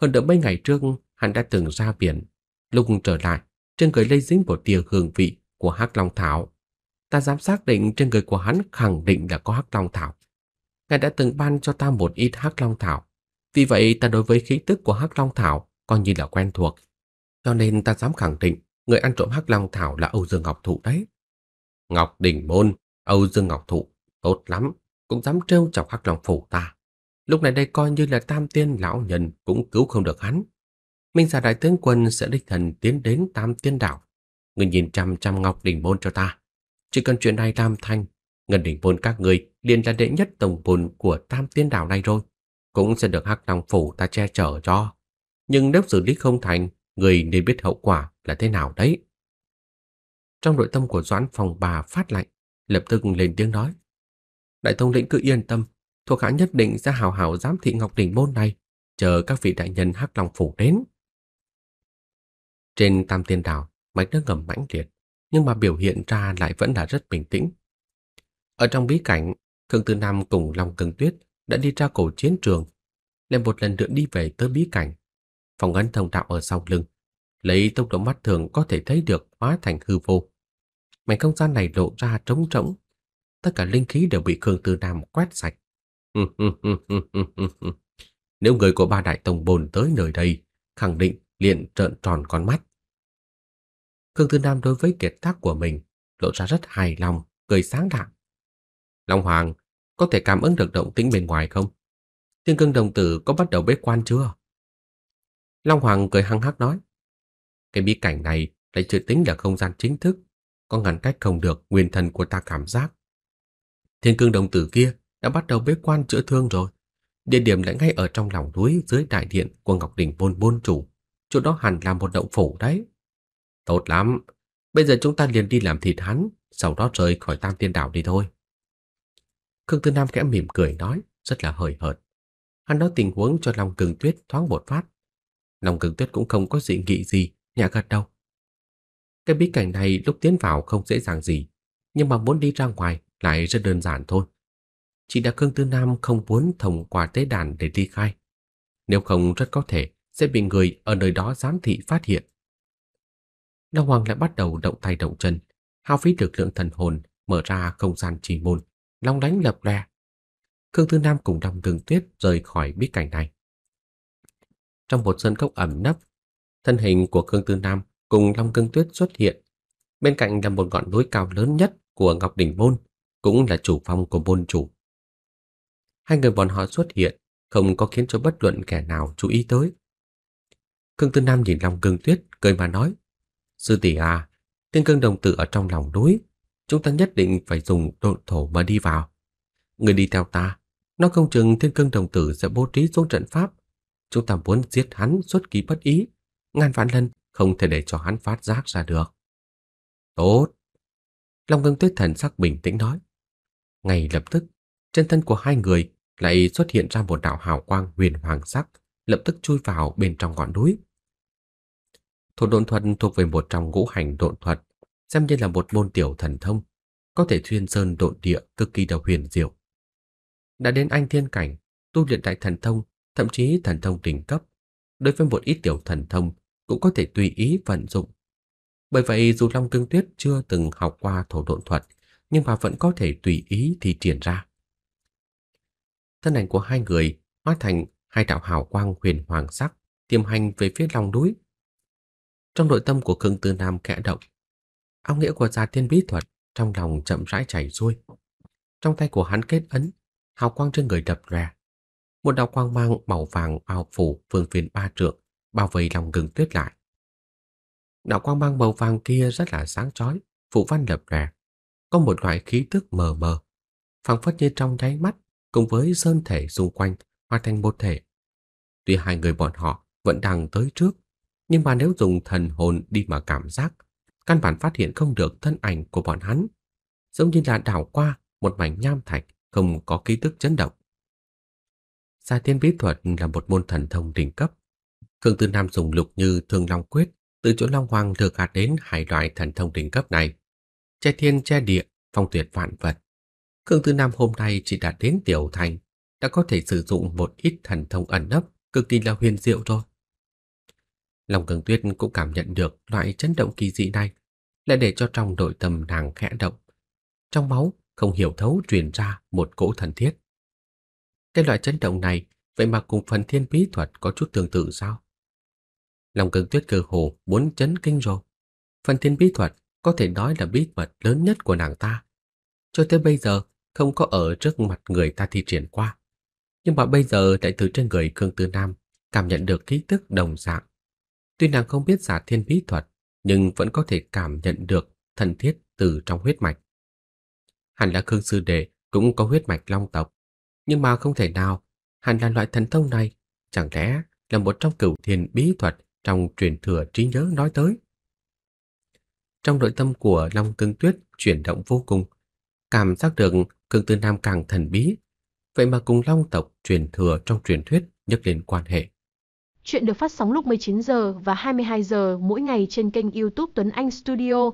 Hơn nữa mấy ngày trước hắn đã từng ra biển, lúc trở lại trên người lây dính một tia hương vị của hắc long thảo. Ta dám xác định trên người của hắn khẳng định là có hắc long thảo. Ngài đã từng ban cho ta một ít hắc long thảo, vì vậy ta đối với khí tức của hắc long thảo coi như là quen thuộc, cho nên ta dám khẳng định người ăn trộm hắc long thảo là Âu Dương Ngọc Thụ đấy. Ngọc đỉnh môn, Âu Dương Ngọc Thụ, tốt lắm, cũng dám trêu chọc hắc long phủ ta. Lúc này đây coi như là tam tiên lão nhân cũng cứu không được hắn. Minh giả đại tướng quân sẽ đích thần tiến đến Tam Tiên Đảo. Người nhìn chăm chăm Ngọc Đỉnh Môn cho ta. Chỉ cần chuyện này làm thanh Ngân Đỉnh Môn các người liền là đệ nhất tổng bồn của Tam Tiên Đảo này rồi. Cũng sẽ được Hắc Long Phủ ta che chở cho. Nhưng nếu xử lý không thành, người nên biết hậu quả là thế nào đấy. Trong nội tâm của Doãn Phòng bà phát lạnh, lập tức lên tiếng nói. Đại Tông lĩnh cứ yên tâm, thuộc hạ nhất định sẽ hào hào giám thị Ngọc Đỉnh Môn này, chờ các vị đại nhân Hắc Long Phủ đến. Trên tam tiên đảo, mạch nước ngầm mãnh liệt, nhưng mà biểu hiện ra lại vẫn là rất bình tĩnh. Ở trong bí cảnh, Khương Tư Nam cùng Long Cường Tuyết đã đi ra cổ chiến trường, lại một lần nữa đi về tới bí cảnh. Phòng ấn thông đạo ở sau lưng, lấy tốc độ mắt thường có thể thấy được hóa thành hư vô. Mảnh không gian này lộ ra trống trống tất cả linh khí đều bị Khương Tư Nam quét sạch. Nếu người của ba đại tông bồn tới nơi đây, khẳng định liền trợn tròn con mắt. Khương Tư Nam đối với kiệt tác của mình lộ ra rất hài lòng, cười sáng rạng. Long Hoàng, có thể cảm ứng được động tĩnh bên ngoài không? Thiên cương đồng tử có bắt đầu bế quan chưa? Long Hoàng cười hăng hắc nói. Cái bí cảnh này lại chưa tính là không gian chính thức, có ngăn cách không được nguyên thần của ta cảm giác. Thiên cương đồng tử kia đã bắt đầu bế quan chữa thương rồi. Địa điểm lại ngay ở trong lòng núi dưới đại điện của Ngọc Đình Bôn Bôn Chủ. Chỗ đó hẳn là một động phủ đấy. Tốt lắm, bây giờ chúng ta liền đi làm thịt hắn, sau đó rời khỏi Tam Tiên Đảo đi thôi. Khương Tư Nam khẽ mỉm cười nói, rất là hời hợt. Hắn nói tình huống cho Long Cường Tuyết thoáng một phát. Long Cường Tuyết cũng không có dị nghị gì, nhà gật đâu. Cái bí cảnh này lúc tiến vào không dễ dàng gì, nhưng mà muốn đi ra ngoài lại rất đơn giản thôi. Chỉ là Khương Tư Nam không muốn thông qua tế đàn để đi khai. Nếu không rất có thể sẽ bị người ở nơi đó giám thị phát hiện Đông Hoàng lại bắt đầu động tay động chân, hao phí lực lượng thần hồn mở ra không gian trì môn, long lánh lập ra, Khương Tư Nam cùng Long Thường Tuyết rời khỏi bí cảnh này. Trong một sân cốc ẩm nấp, thân hình của Khương Tư Nam cùng Long Cương Tuyết xuất hiện. Bên cạnh là một ngọn núi cao lớn nhất của Ngọc Đỉnh Môn, cũng là chủ phong của môn chủ. Hai người bọn họ xuất hiện, không có khiến cho bất luận kẻ nào chú ý tới. Khương Tư Nam nhìn Long Cương Tuyết, cười mà nói. Sư tỷ à, Thiên cương đồng tử ở trong lòng núi, chúng ta nhất định phải dùng độn thổ mà đi vào. Người đi theo ta, nó không chừng thiên cương đồng tử sẽ bố trí xuống trận pháp. Chúng ta muốn giết hắn xuất kỳ bất ý, ngàn vạn lần không thể để cho hắn phát giác ra được. Tốt. Long ngưng tuyết thần sắc bình tĩnh nói. Ngay lập tức, trên thân của hai người lại xuất hiện ra một đạo hào quang huyền hoàng sắc, lập tức chui vào bên trong ngọn núi. Thổ độn thuật thuộc về một trong ngũ hành độn thuật, xem như là một môn tiểu thần thông, có thể xuyên sơn độn địa cực kỳ là huyền diệu. Đã đến anh thiên cảnh, tu luyện đại thần thông, thậm chí thần thông đỉnh cấp, đối với một ít tiểu thần thông cũng có thể tùy ý vận dụng. Bởi vậy dù Long Cương Tuyết chưa từng học qua thổ độn thuật, nhưng mà vẫn có thể tùy ý thì triển ra. Thân ảnh của hai người hóa thành hai đạo hào quang huyền hoàng sắc, tiềm hành về phía lòng núi trong nội tâm của Khương Tư Nam kẽ động. Áo nghĩa của giả tiên bí thuật trong lòng chậm rãi chảy xuôi. Trong tay của hắn kết ấn, hào quang trên người đập ra. Một đạo quang mang màu vàng bao phủ phương viên ba trượng, bao vây lòng ngừng tuyết lại. Đạo quang mang màu vàng kia rất là sáng chói, phụ văn lập ra. Có một loại khí tức mờ mờ, phảng phất như trong nháy mắt cùng với sơn thể xung quanh hòa thành một thể. Tuy hai người bọn họ vẫn đang tới trước, nhưng mà nếu dùng thần hồn đi mà cảm giác, căn bản phát hiện không được thân ảnh của bọn hắn, giống như là đảo qua một mảnh nham thạch không có ký tức chấn động. Gia tiên bí thuật là một môn thần thông đỉnh cấp. Khương Tư Nam dùng lục như thường long quyết từ chỗ Long Hoàng được gạt đến hai loại thần thông đỉnh cấp này. Che thiên che địa, phong tuyệt vạn vật. Khương Tư Nam hôm nay chỉ đạt đến tiểu thành, đã có thể sử dụng một ít thần thông ẩn nấp, cực kỳ là huyền diệu rồi. Lòng Cường Tuyết cũng cảm nhận được loại chấn động kỳ dị này, lại để cho trong nội tâm nàng khẽ động. Trong máu không hiểu thấu truyền ra một cỗ thần thiết. Cái loại chấn động này vậy mà cùng phần thiên bí thuật có chút tương tự sao? Lòng Cường Tuyết cơ hồ muốn chấn kinh rồi. Phần thiên bí thuật có thể nói là bí mật lớn nhất của nàng ta. Cho tới bây giờ không có ở trước mặt người ta thi triển qua. Nhưng mà bây giờ đại từ trên người Khương Tư Nam cảm nhận được ký tức đồng dạng Tuy nàng không biết giả thiên bí thuật, nhưng vẫn có thể cảm nhận được thân thiết từ trong huyết mạch. Hẳn là Khương Sư Đệ cũng có huyết mạch long tộc, nhưng mà không thể nào, hẳn là loại thần thông này, chẳng lẽ là một trong cửu thiên bí thuật trong truyền thừa trí nhớ nói tới. Trong nội tâm của Long Cưng Tuyết chuyển động vô cùng, cảm giác được Cương Tư Nam càng thần bí, vậy mà cùng Long tộc truyền thừa trong truyền thuyết nhất đến quan hệ. Chuyện được phát sóng lúc 19 giờ và 22 giờ mỗi ngày trên kênh YouTube Tuấn Anh Studio.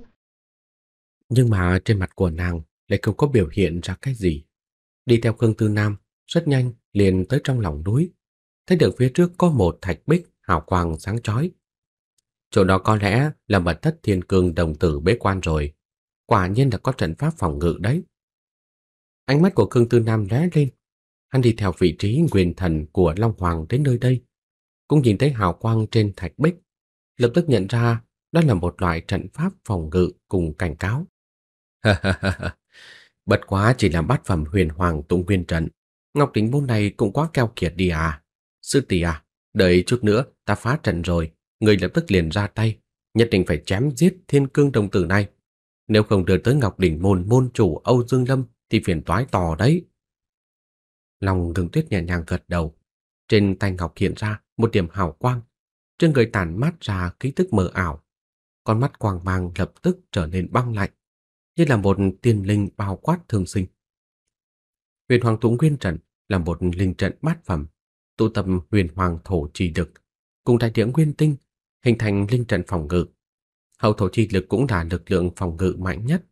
Nhưng mà trên mặt của nàng lại không có biểu hiện ra cái gì. Đi theo Khương Tư Nam, rất nhanh liền tới trong lòng núi, thấy được phía trước có một thạch bích hào quang sáng chói. Chỗ đó có lẽ là mật thất Thiên Cương đồng tử bế quan rồi, quả nhiên là có trận pháp phòng ngự đấy. Ánh mắt của Khương Tư Nam lóe lên, hắn đi theo vị trí nguyên thần của Long Hoàng đến nơi đây, cũng nhìn thấy hào quang trên thạch bích, lập tức nhận ra đó là một loại trận pháp phòng ngự cùng cảnh cáo. Bất quá chỉ là bát phẩm huyền hoàng tụng nguyên trận, Ngọc Đỉnh môn này cũng quá keo kiệt đi à. Sư tỷ à, đợi chút nữa ta phá trận rồi, người lập tức liền ra tay, nhất định phải chém giết thiên cương đồng tử này. Nếu không đưa tới Ngọc Đỉnh môn môn chủ Âu Dương Lâm thì phiền toái to đấy. Lòng Thường Tuyết nhẹ nhàng gật đầu, trên tay ngọc hiện ra một điểm hào quang, trên người tản mát ra khí tức mờ ảo. Con mắt quang mang lập tức trở nên băng lạnh, như là một tiên linh bao quát thường sinh. Huyền Hoàng Tụng Nguyên Trận là một linh trận bát phẩm, tụ tập huyền hoàng thổ trì lực, cùng đại địa nguyên tinh, hình thành linh trận phòng ngự. Hậu thổ trì lực cũng là lực lượng phòng ngự mạnh nhất,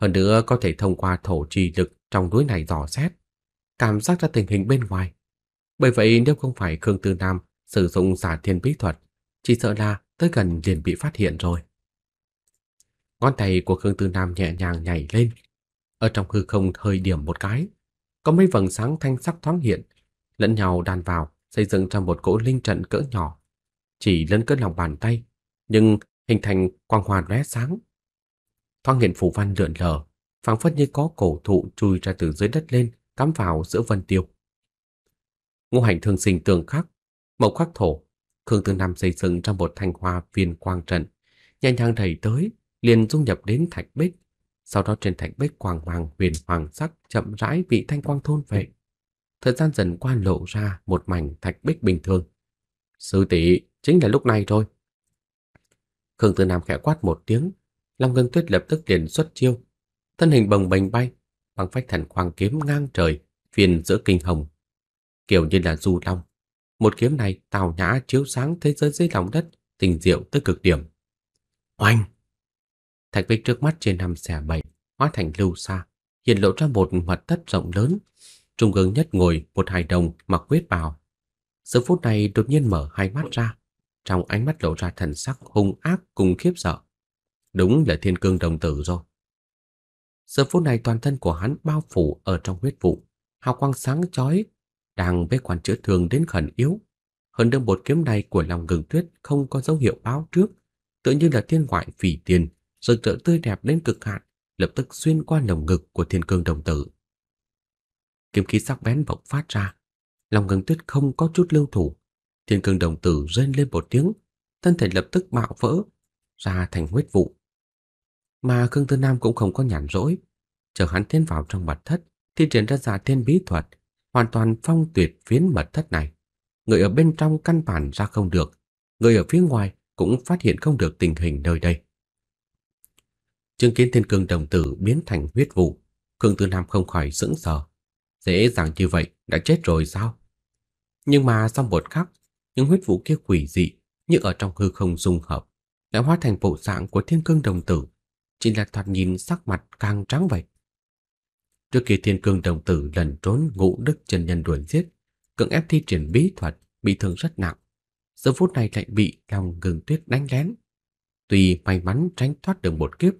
hơn nữa có thể thông qua thổ trì lực trong núi này dò xét, cảm giác ra tình hình bên ngoài. Bởi vậy nếu không phải Khương Tư Nam Sử dụng giả thiên bí thuật, chỉ sợ là tới gần liền bị phát hiện rồi. Ngón tay của Khương Tư Nam nhẹ nhàng nhảy lên, ở trong hư không hơi điểm một cái, có mấy vầng sáng thanh sắc thoáng hiện, lẫn nhau đan vào, xây dựng ra một cỗ linh trận cỡ nhỏ, chỉ lớn cỡ lòng bàn tay, nhưng hình thành quang hoàn lóe sáng. Thoáng hiện phù văn lượn lờ, phảng phất như có cổ thụ chui ra từ dưới đất lên, cắm vào giữa vân tiêu. ngũ Hành Thương Sinh tường khắc Mộc khắc thổ, Khương Tư Nam xây dựng trong một thanh hoa viên quang trận, nhanh nhàng đẩy tới, liền dung nhập đến thạch bích. Sau đó trên thạch bích quang hoàng huyền hoàng sắc chậm rãi bị thanh quang thôn về Thời gian dần qua lộ ra một mảnh thạch bích bình thường. Sư tỷ chính là lúc này thôi. Khương Tư Nam khẽ quát một tiếng, Long Ngân Tuyết lập tức liền xuất chiêu. Thân hình bồng bềnh bay, bằng phách thần quang kiếm ngang trời, phiền giữa kinh hồng. Kiểu như là du long, một kiếm này tào nhã chiếu sáng thế giới dưới lòng đất, tình diệu tới cực điểm. Oanh! Thạch bích trước mắt trên năm xẻ bảy hóa thành lưu xa, hiện lộ ra một mặt thất rộng lớn. Trung ương nhất ngồi một hài đồng mặc quyết bào. Giờ phút này đột nhiên mở hai mắt ra, trong ánh mắt lộ ra thần sắc hung ác cùng khiếp sợ. Đúng là thiên cương đồng tử rồi. Giờ phút này toàn thân của hắn bao phủ ở trong huyết vụ, hào quang sáng chói đang bế quan chữa thương đến khẩn yếu. Hơn nữa bột kiếm này của lòng ngừng tuyết không có dấu hiệu báo trước, tự như là thiên ngoại phỉ tiền, rực rỡ tươi đẹp đến cực hạn, lập tức xuyên qua lồng ngực của thiên cương đồng tử. Kiếm khí sắc bén bộc phát ra, lòng ngừng tuyết không có chút lưu thủ. Thiên cương đồng tử rên lên một tiếng, thân thể lập tức bạo vỡ, ra thành huyết vụ. Mà Khương Tư Nam cũng không có nhàn rỗi, chờ hắn tiến vào trong mật thất, thi triển ra giả dạ thiên bí thuật hoàn toàn phong tuyệt phiến mật thất này. Người ở bên trong căn bản ra không được, người ở phía ngoài cũng phát hiện không được tình hình nơi đây. Chứng kiến thiên cương đồng tử biến thành huyết vụ, Khương Tư Nam không khỏi sững sờ. Dễ dàng như vậy đã chết rồi sao? Nhưng mà sau một khắc, những huyết vụ kia quỷ dị như ở trong hư không dung hợp, đã hóa thành bộ dạng của thiên cương đồng tử, chỉ là thoạt nhìn sắc mặt càng trắng vậy. Trước khi thiên cương đồng tử lần trốn ngũ đức chân nhân đuổi giết, cưỡng ép thi triển bí thuật, bị thương rất nặng. Giờ phút này lại bị lòng ngừng tuyết đánh lén. Tuy may mắn tránh thoát được một kiếp,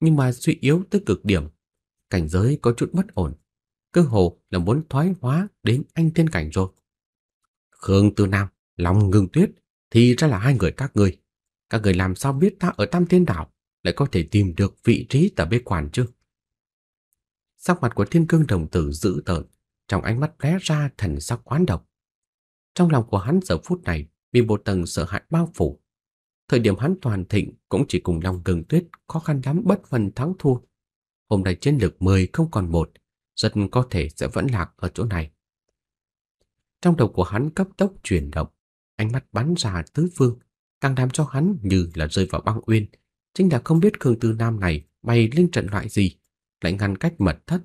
nhưng mà suy yếu tới cực điểm. Cảnh giới có chút bất ổn. Cơ hồ là muốn thoái hóa đến anh thiên cảnh rồi. Khương Tư Nam, lòng ngừng tuyết, thì ra là hai người các người. Các người làm sao biết ta ở Tam Thiên Đảo lại có thể tìm được vị trí tờ bế quản chứ? Sắc mặt của Thiên Cương đồng tử dữ tợn, trong ánh mắt lóe ra thần sắc quán độc. Trong lòng của hắn giờ phút này bị một tầng sợ hãi bao phủ. Thời điểm hắn toàn thịnh cũng chỉ cùng Long Cừng Tuyết khó khăn lắm bất phân thắng thua. Hôm nay chiến lược 10 không còn một, rất có thể sẽ vẫn lạc ở chỗ này. Trong đầu của hắn cấp tốc chuyển động, ánh mắt bắn ra tứ phương, càng làm cho hắn như là rơi vào băng uyên, chính là không biết Khương Tư Nam này bay lên trận loại gì lại ngăn cách mật thất,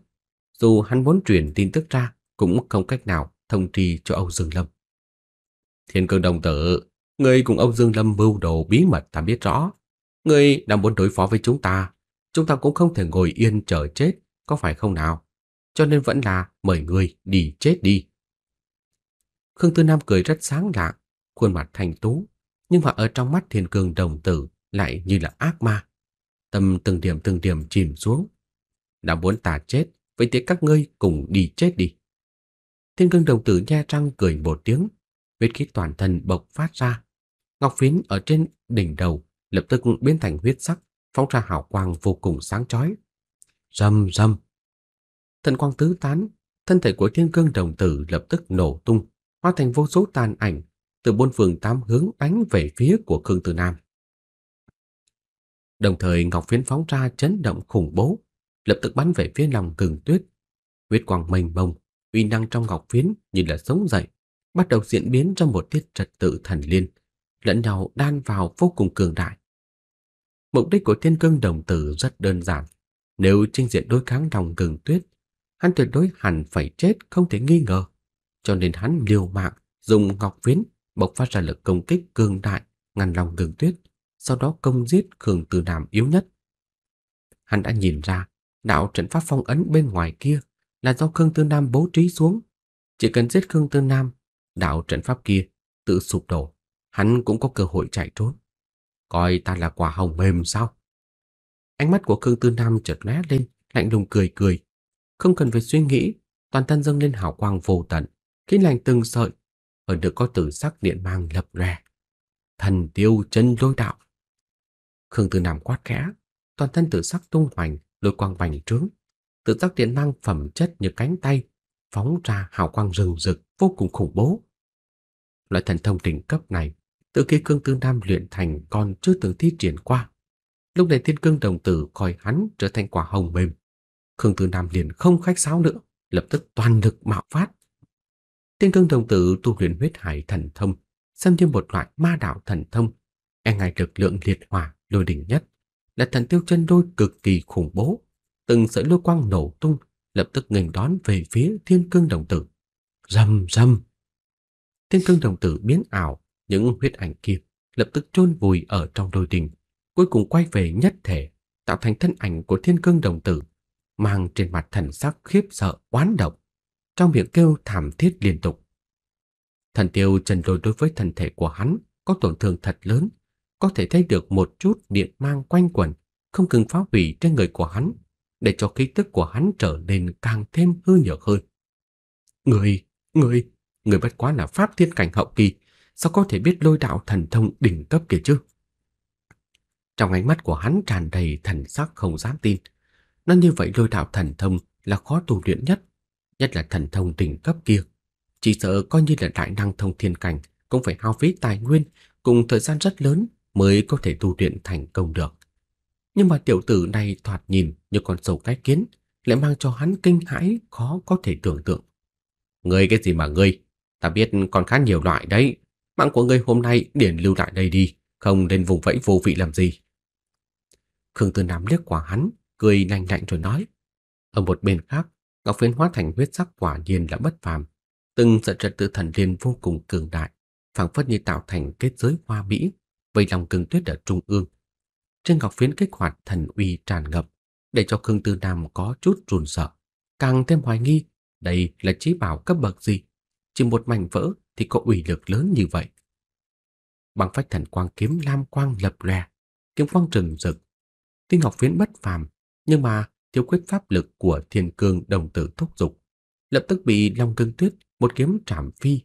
dù hắn muốn truyền tin tức ra cũng không cách nào thông tri cho Âu Dương Lâm. Thiên Cương đồng tử, ngươi cùng Âu Dương Lâm mưu đồ bí mật ta biết rõ, ngươi đang muốn đối phó với chúng ta, chúng ta cũng không thể ngồi yên chờ chết, có phải không nào? Cho nên vẫn là mời ngươi đi chết đi. Khương Tư Nam cười rất sáng lạng, khuôn mặt thành tú, nhưng mà ở trong mắt Thiên Cương đồng tử lại như là ác ma. Tâm từng điểm từng điểm chìm xuống, đã muốn ta chết, vậy thì các ngươi cùng đi chết đi. Thiên cương đồng tử nhe răng cười một tiếng, huyết khí toàn thân bộc phát ra. Ngọc phiến ở trên đỉnh đầu lập tức biến thành huyết sắc, phóng ra hào quang vô cùng sáng chói. Rầm rầm. Thần quang tứ tán, thân thể của Thiên Cương đồng tử lập tức nổ tung, hóa thành vô số tàn ảnh từ bốn phương tám hướng đánh về phía của Khương Tử Nam. Đồng thời Ngọc Phiến phóng ra chấn động khủng bố, lập tức bắn về phía lòng Cường Tuyết. Huyết quang mênh mông, uy năng trong ngọc phiến như là sống dậy, bắt đầu diễn biến trong một tiết trật tự thần liên, lẫn nhau đan vào vô cùng cường đại. Mục đích của Thiên Cương Đồng Tử rất đơn giản, nếu trinh diện đối kháng lòng Cường Tuyết, hắn tuyệt đối hẳn phải chết không thể nghi ngờ, cho nên hắn liều mạng dùng ngọc phiến bộc phát ra lực công kích cường đại ngăn lòng Cường Tuyết, sau đó công giết cường Tử Nam yếu nhất. Hắn đã nhìn ra đạo trận pháp phong ấn bên ngoài kia là do Khương Tư Nam bố trí xuống. Chỉ cần giết Khương Tư Nam, đạo trận pháp kia tự sụp đổ, hắn cũng có cơ hội chạy trốn. Coi ta là quả hồng mềm sao? Ánh mắt của Khương Tư Nam chợt lóe lên, lạnh lùng cười cười. Không cần phải suy nghĩ, toàn thân dâng lên hào quang vô tận, khí lạnh từng sợi, ở được có tử sắc điện mang lập lòe. Thần tiêu chân lôi đạo. Khương Tư Nam quát khẽ, toàn thân tử sắc tung hoành, lôi quang vành trướng, tự giác điện năng phẩm chất như cánh tay, phóng ra hào quang rừng rực vô cùng khủng bố. Loại thần thông đỉnh cấp này, từ khi Cương Tương Nam luyện thành còn chưa từng thi triển qua. Lúc này Thiên Cương đồng tử coi hắn trở thành quả hồng mềm. Cương Tương Nam liền không khách sáo nữa, lập tức toàn lực mạo phát. Thiên Cương đồng tử tu luyện huyết hải thần thông, xem như một loại ma đạo thần thông, e ngại lực lượng liệt hỏa lôi đỉnh nhất là thần tiêu chân đôi cực kỳ khủng bố, từng sợi lôi quang nổ tung, lập tức nghênh đón về phía Thiên Cương đồng tử. Rầm rầm. Thiên Cương đồng tử biến ảo, những huyết ảnh kia lập tức chôn vùi ở trong đôi đình, cuối cùng quay về nhất thể, tạo thành thân ảnh của Thiên Cương đồng tử, mang trên mặt thần sắc khiếp sợ oán độc, trong miệng kêu thảm thiết liên tục. Thần tiêu chân đôi đối với thân thể của hắn có tổn thương thật lớn, có thể thấy được một chút điện mang quanh quẩn, không ngừng phá hủy trên người của hắn, để cho khí tức của hắn trở nên càng thêm hư nhược hơn. Người, người, người bất quá là pháp thiên cảnh hậu kỳ, sao có thể biết lôi đạo thần thông đỉnh cấp kia chứ? Trong ánh mắt của hắn tràn đầy thần sắc không dám tin. Nó như vậy lôi đạo thần thông là khó tu luyện nhất, nhất là thần thông đỉnh cấp kia. Chỉ sợ coi như là đại năng thông thiên cảnh cũng phải hao phí tài nguyên cùng thời gian rất lớn mới có thể tu luyện thành công được. Nhưng mà tiểu tử này thoạt nhìn như con sâu cái kiến, lại mang cho hắn kinh hãi khó có thể tưởng tượng. Ngươi cái gì mà ngươi? Ta biết còn khá nhiều loại đấy. Mạng của ngươi hôm nay điển lưu lại đây đi, không nên vùng vẫy vô vị làm gì. Khương Tư Nam liếc qua hắn, cười lanh lạnh rồi nói. Ở một bên khác, Ngọc Phiến hóa thành huyết sắc quả nhiên là bất phàm. Từng sợi trận tự thần liên vô cùng cường đại, phảng phất như tạo thành kết giới hoa mỹ vây lòng cương tuyết ở trung ương. Trên ngọc phiến kích hoạt thần uy tràn ngập, để cho Khương Tư Nam có chút run sợ, càng thêm hoài nghi đây là chí bảo cấp bậc gì, chỉ một mảnh vỡ thì có uy lực lớn như vậy. Bằng phách thần quang kiếm lam quang lập lòe, kiếm quang trừng rực. Tuy ngọc phiến bất phàm, nhưng mà thiếu quyết pháp lực của thiên cương đồng tử thúc dục, lập tức bị Long Cương Tuyết một kiếm trảm phi.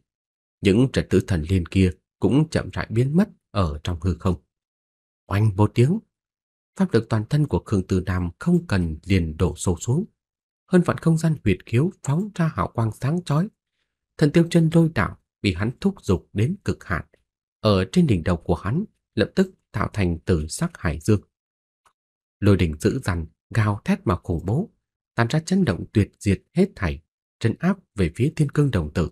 Những trật tự thần liên kia cũng chậm rãi biến mất ở trong hư không. Oanh một tiếng, pháp lực toàn thân của Khương Tử Nam không cần liền đổ sâu xuống. Hơn vạn không gian huyệt khiếu phóng ra hào quang sáng chói. Thần tiêu chân lôi đạo bị hắn thúc dục đến cực hạn. Ở trên đỉnh đầu của hắn lập tức tạo thành tử sắc hải dương. Lôi đỉnh dữ dằn, gào thét mà khủng bố, tàn ra chấn động tuyệt diệt hết thảy, trấn áp về phía thiên cương đồng tử.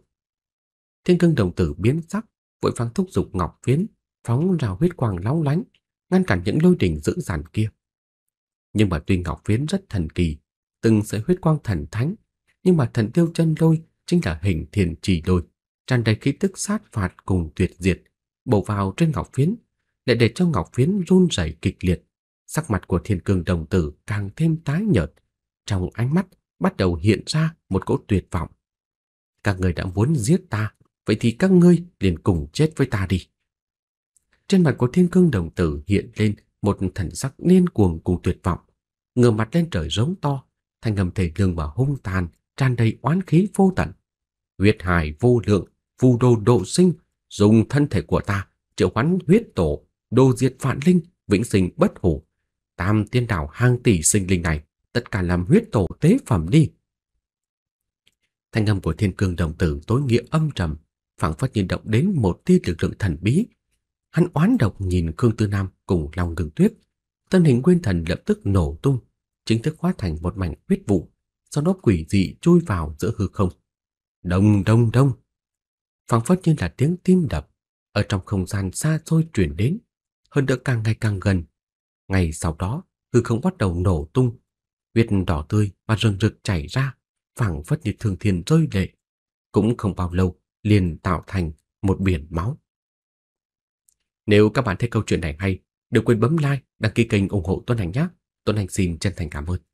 Thiên cương đồng tử biến sắc, vội vàng thúc giục ngọc phiến phóng rào huyết quang lóng lánh, ngăn cản những lôi đình dữ dằn kia. Nhưng mà tuy Ngọc Phiến rất thần kỳ, từng sợi huyết quang thần thánh, nhưng mà thần tiêu chân lôi chính là hình thiền trì đôi, tràn đầy khí tức sát phạt cùng tuyệt diệt, bổ vào trên Ngọc Phiến, lại để cho Ngọc Phiến run rẩy kịch liệt. Sắc mặt của Thiên Cương đồng tử càng thêm tái nhợt, trong ánh mắt bắt đầu hiện ra một cỗ tuyệt vọng. Các người đã muốn giết ta, vậy thì các ngươi liền cùng chết với ta đi trên mặt của thiên cương đồng tử hiện lên một thần sắc điên cuồng cùng tuyệt vọng, ngửa mặt lên trời giống to, thanh ngầm thể lương và hung tàn, tràn đầy oán khí vô tận. Huyết hải vô lượng, phù đồ độ sinh, dùng thân thể của ta triệu hoán huyết tổ, đồ diệt vạn linh, vĩnh sinh bất hủ. Tam tiên đảo hàng tỷ sinh linh này, tất cả làm huyết tổ tế phẩm đi. Thanh âm của thiên cương đồng tử tối nghĩa âm trầm, phảng phất như động đến một tia lực lượng thần bí Hắn oán độc nhìn Khương Tư Nam cùng Long Ngừng Tuyết. Thân hình nguyên thần lập tức nổ tung, chính thức hóa thành một mảnh huyết vụ, sau đó quỷ dị chui vào giữa hư không. Đông đông đông. Phảng phất như là tiếng tim đập ở trong không gian xa xôi truyền đến, hơn nữa càng ngày càng gần. Ngày sau đó, hư không bắt đầu nổ tung, huyết đỏ tươi và rừng rực chảy ra, phảng phất như thường thiên rơi lệ. Cũng không bao lâu, liền tạo thành một biển máu. Nếu các bạn thấy câu chuyện này hay, đừng quên bấm like, đăng ký kênh ủng hộ Tuấn Hành nhé. Tuấn Hành xin chân thành cảm ơn.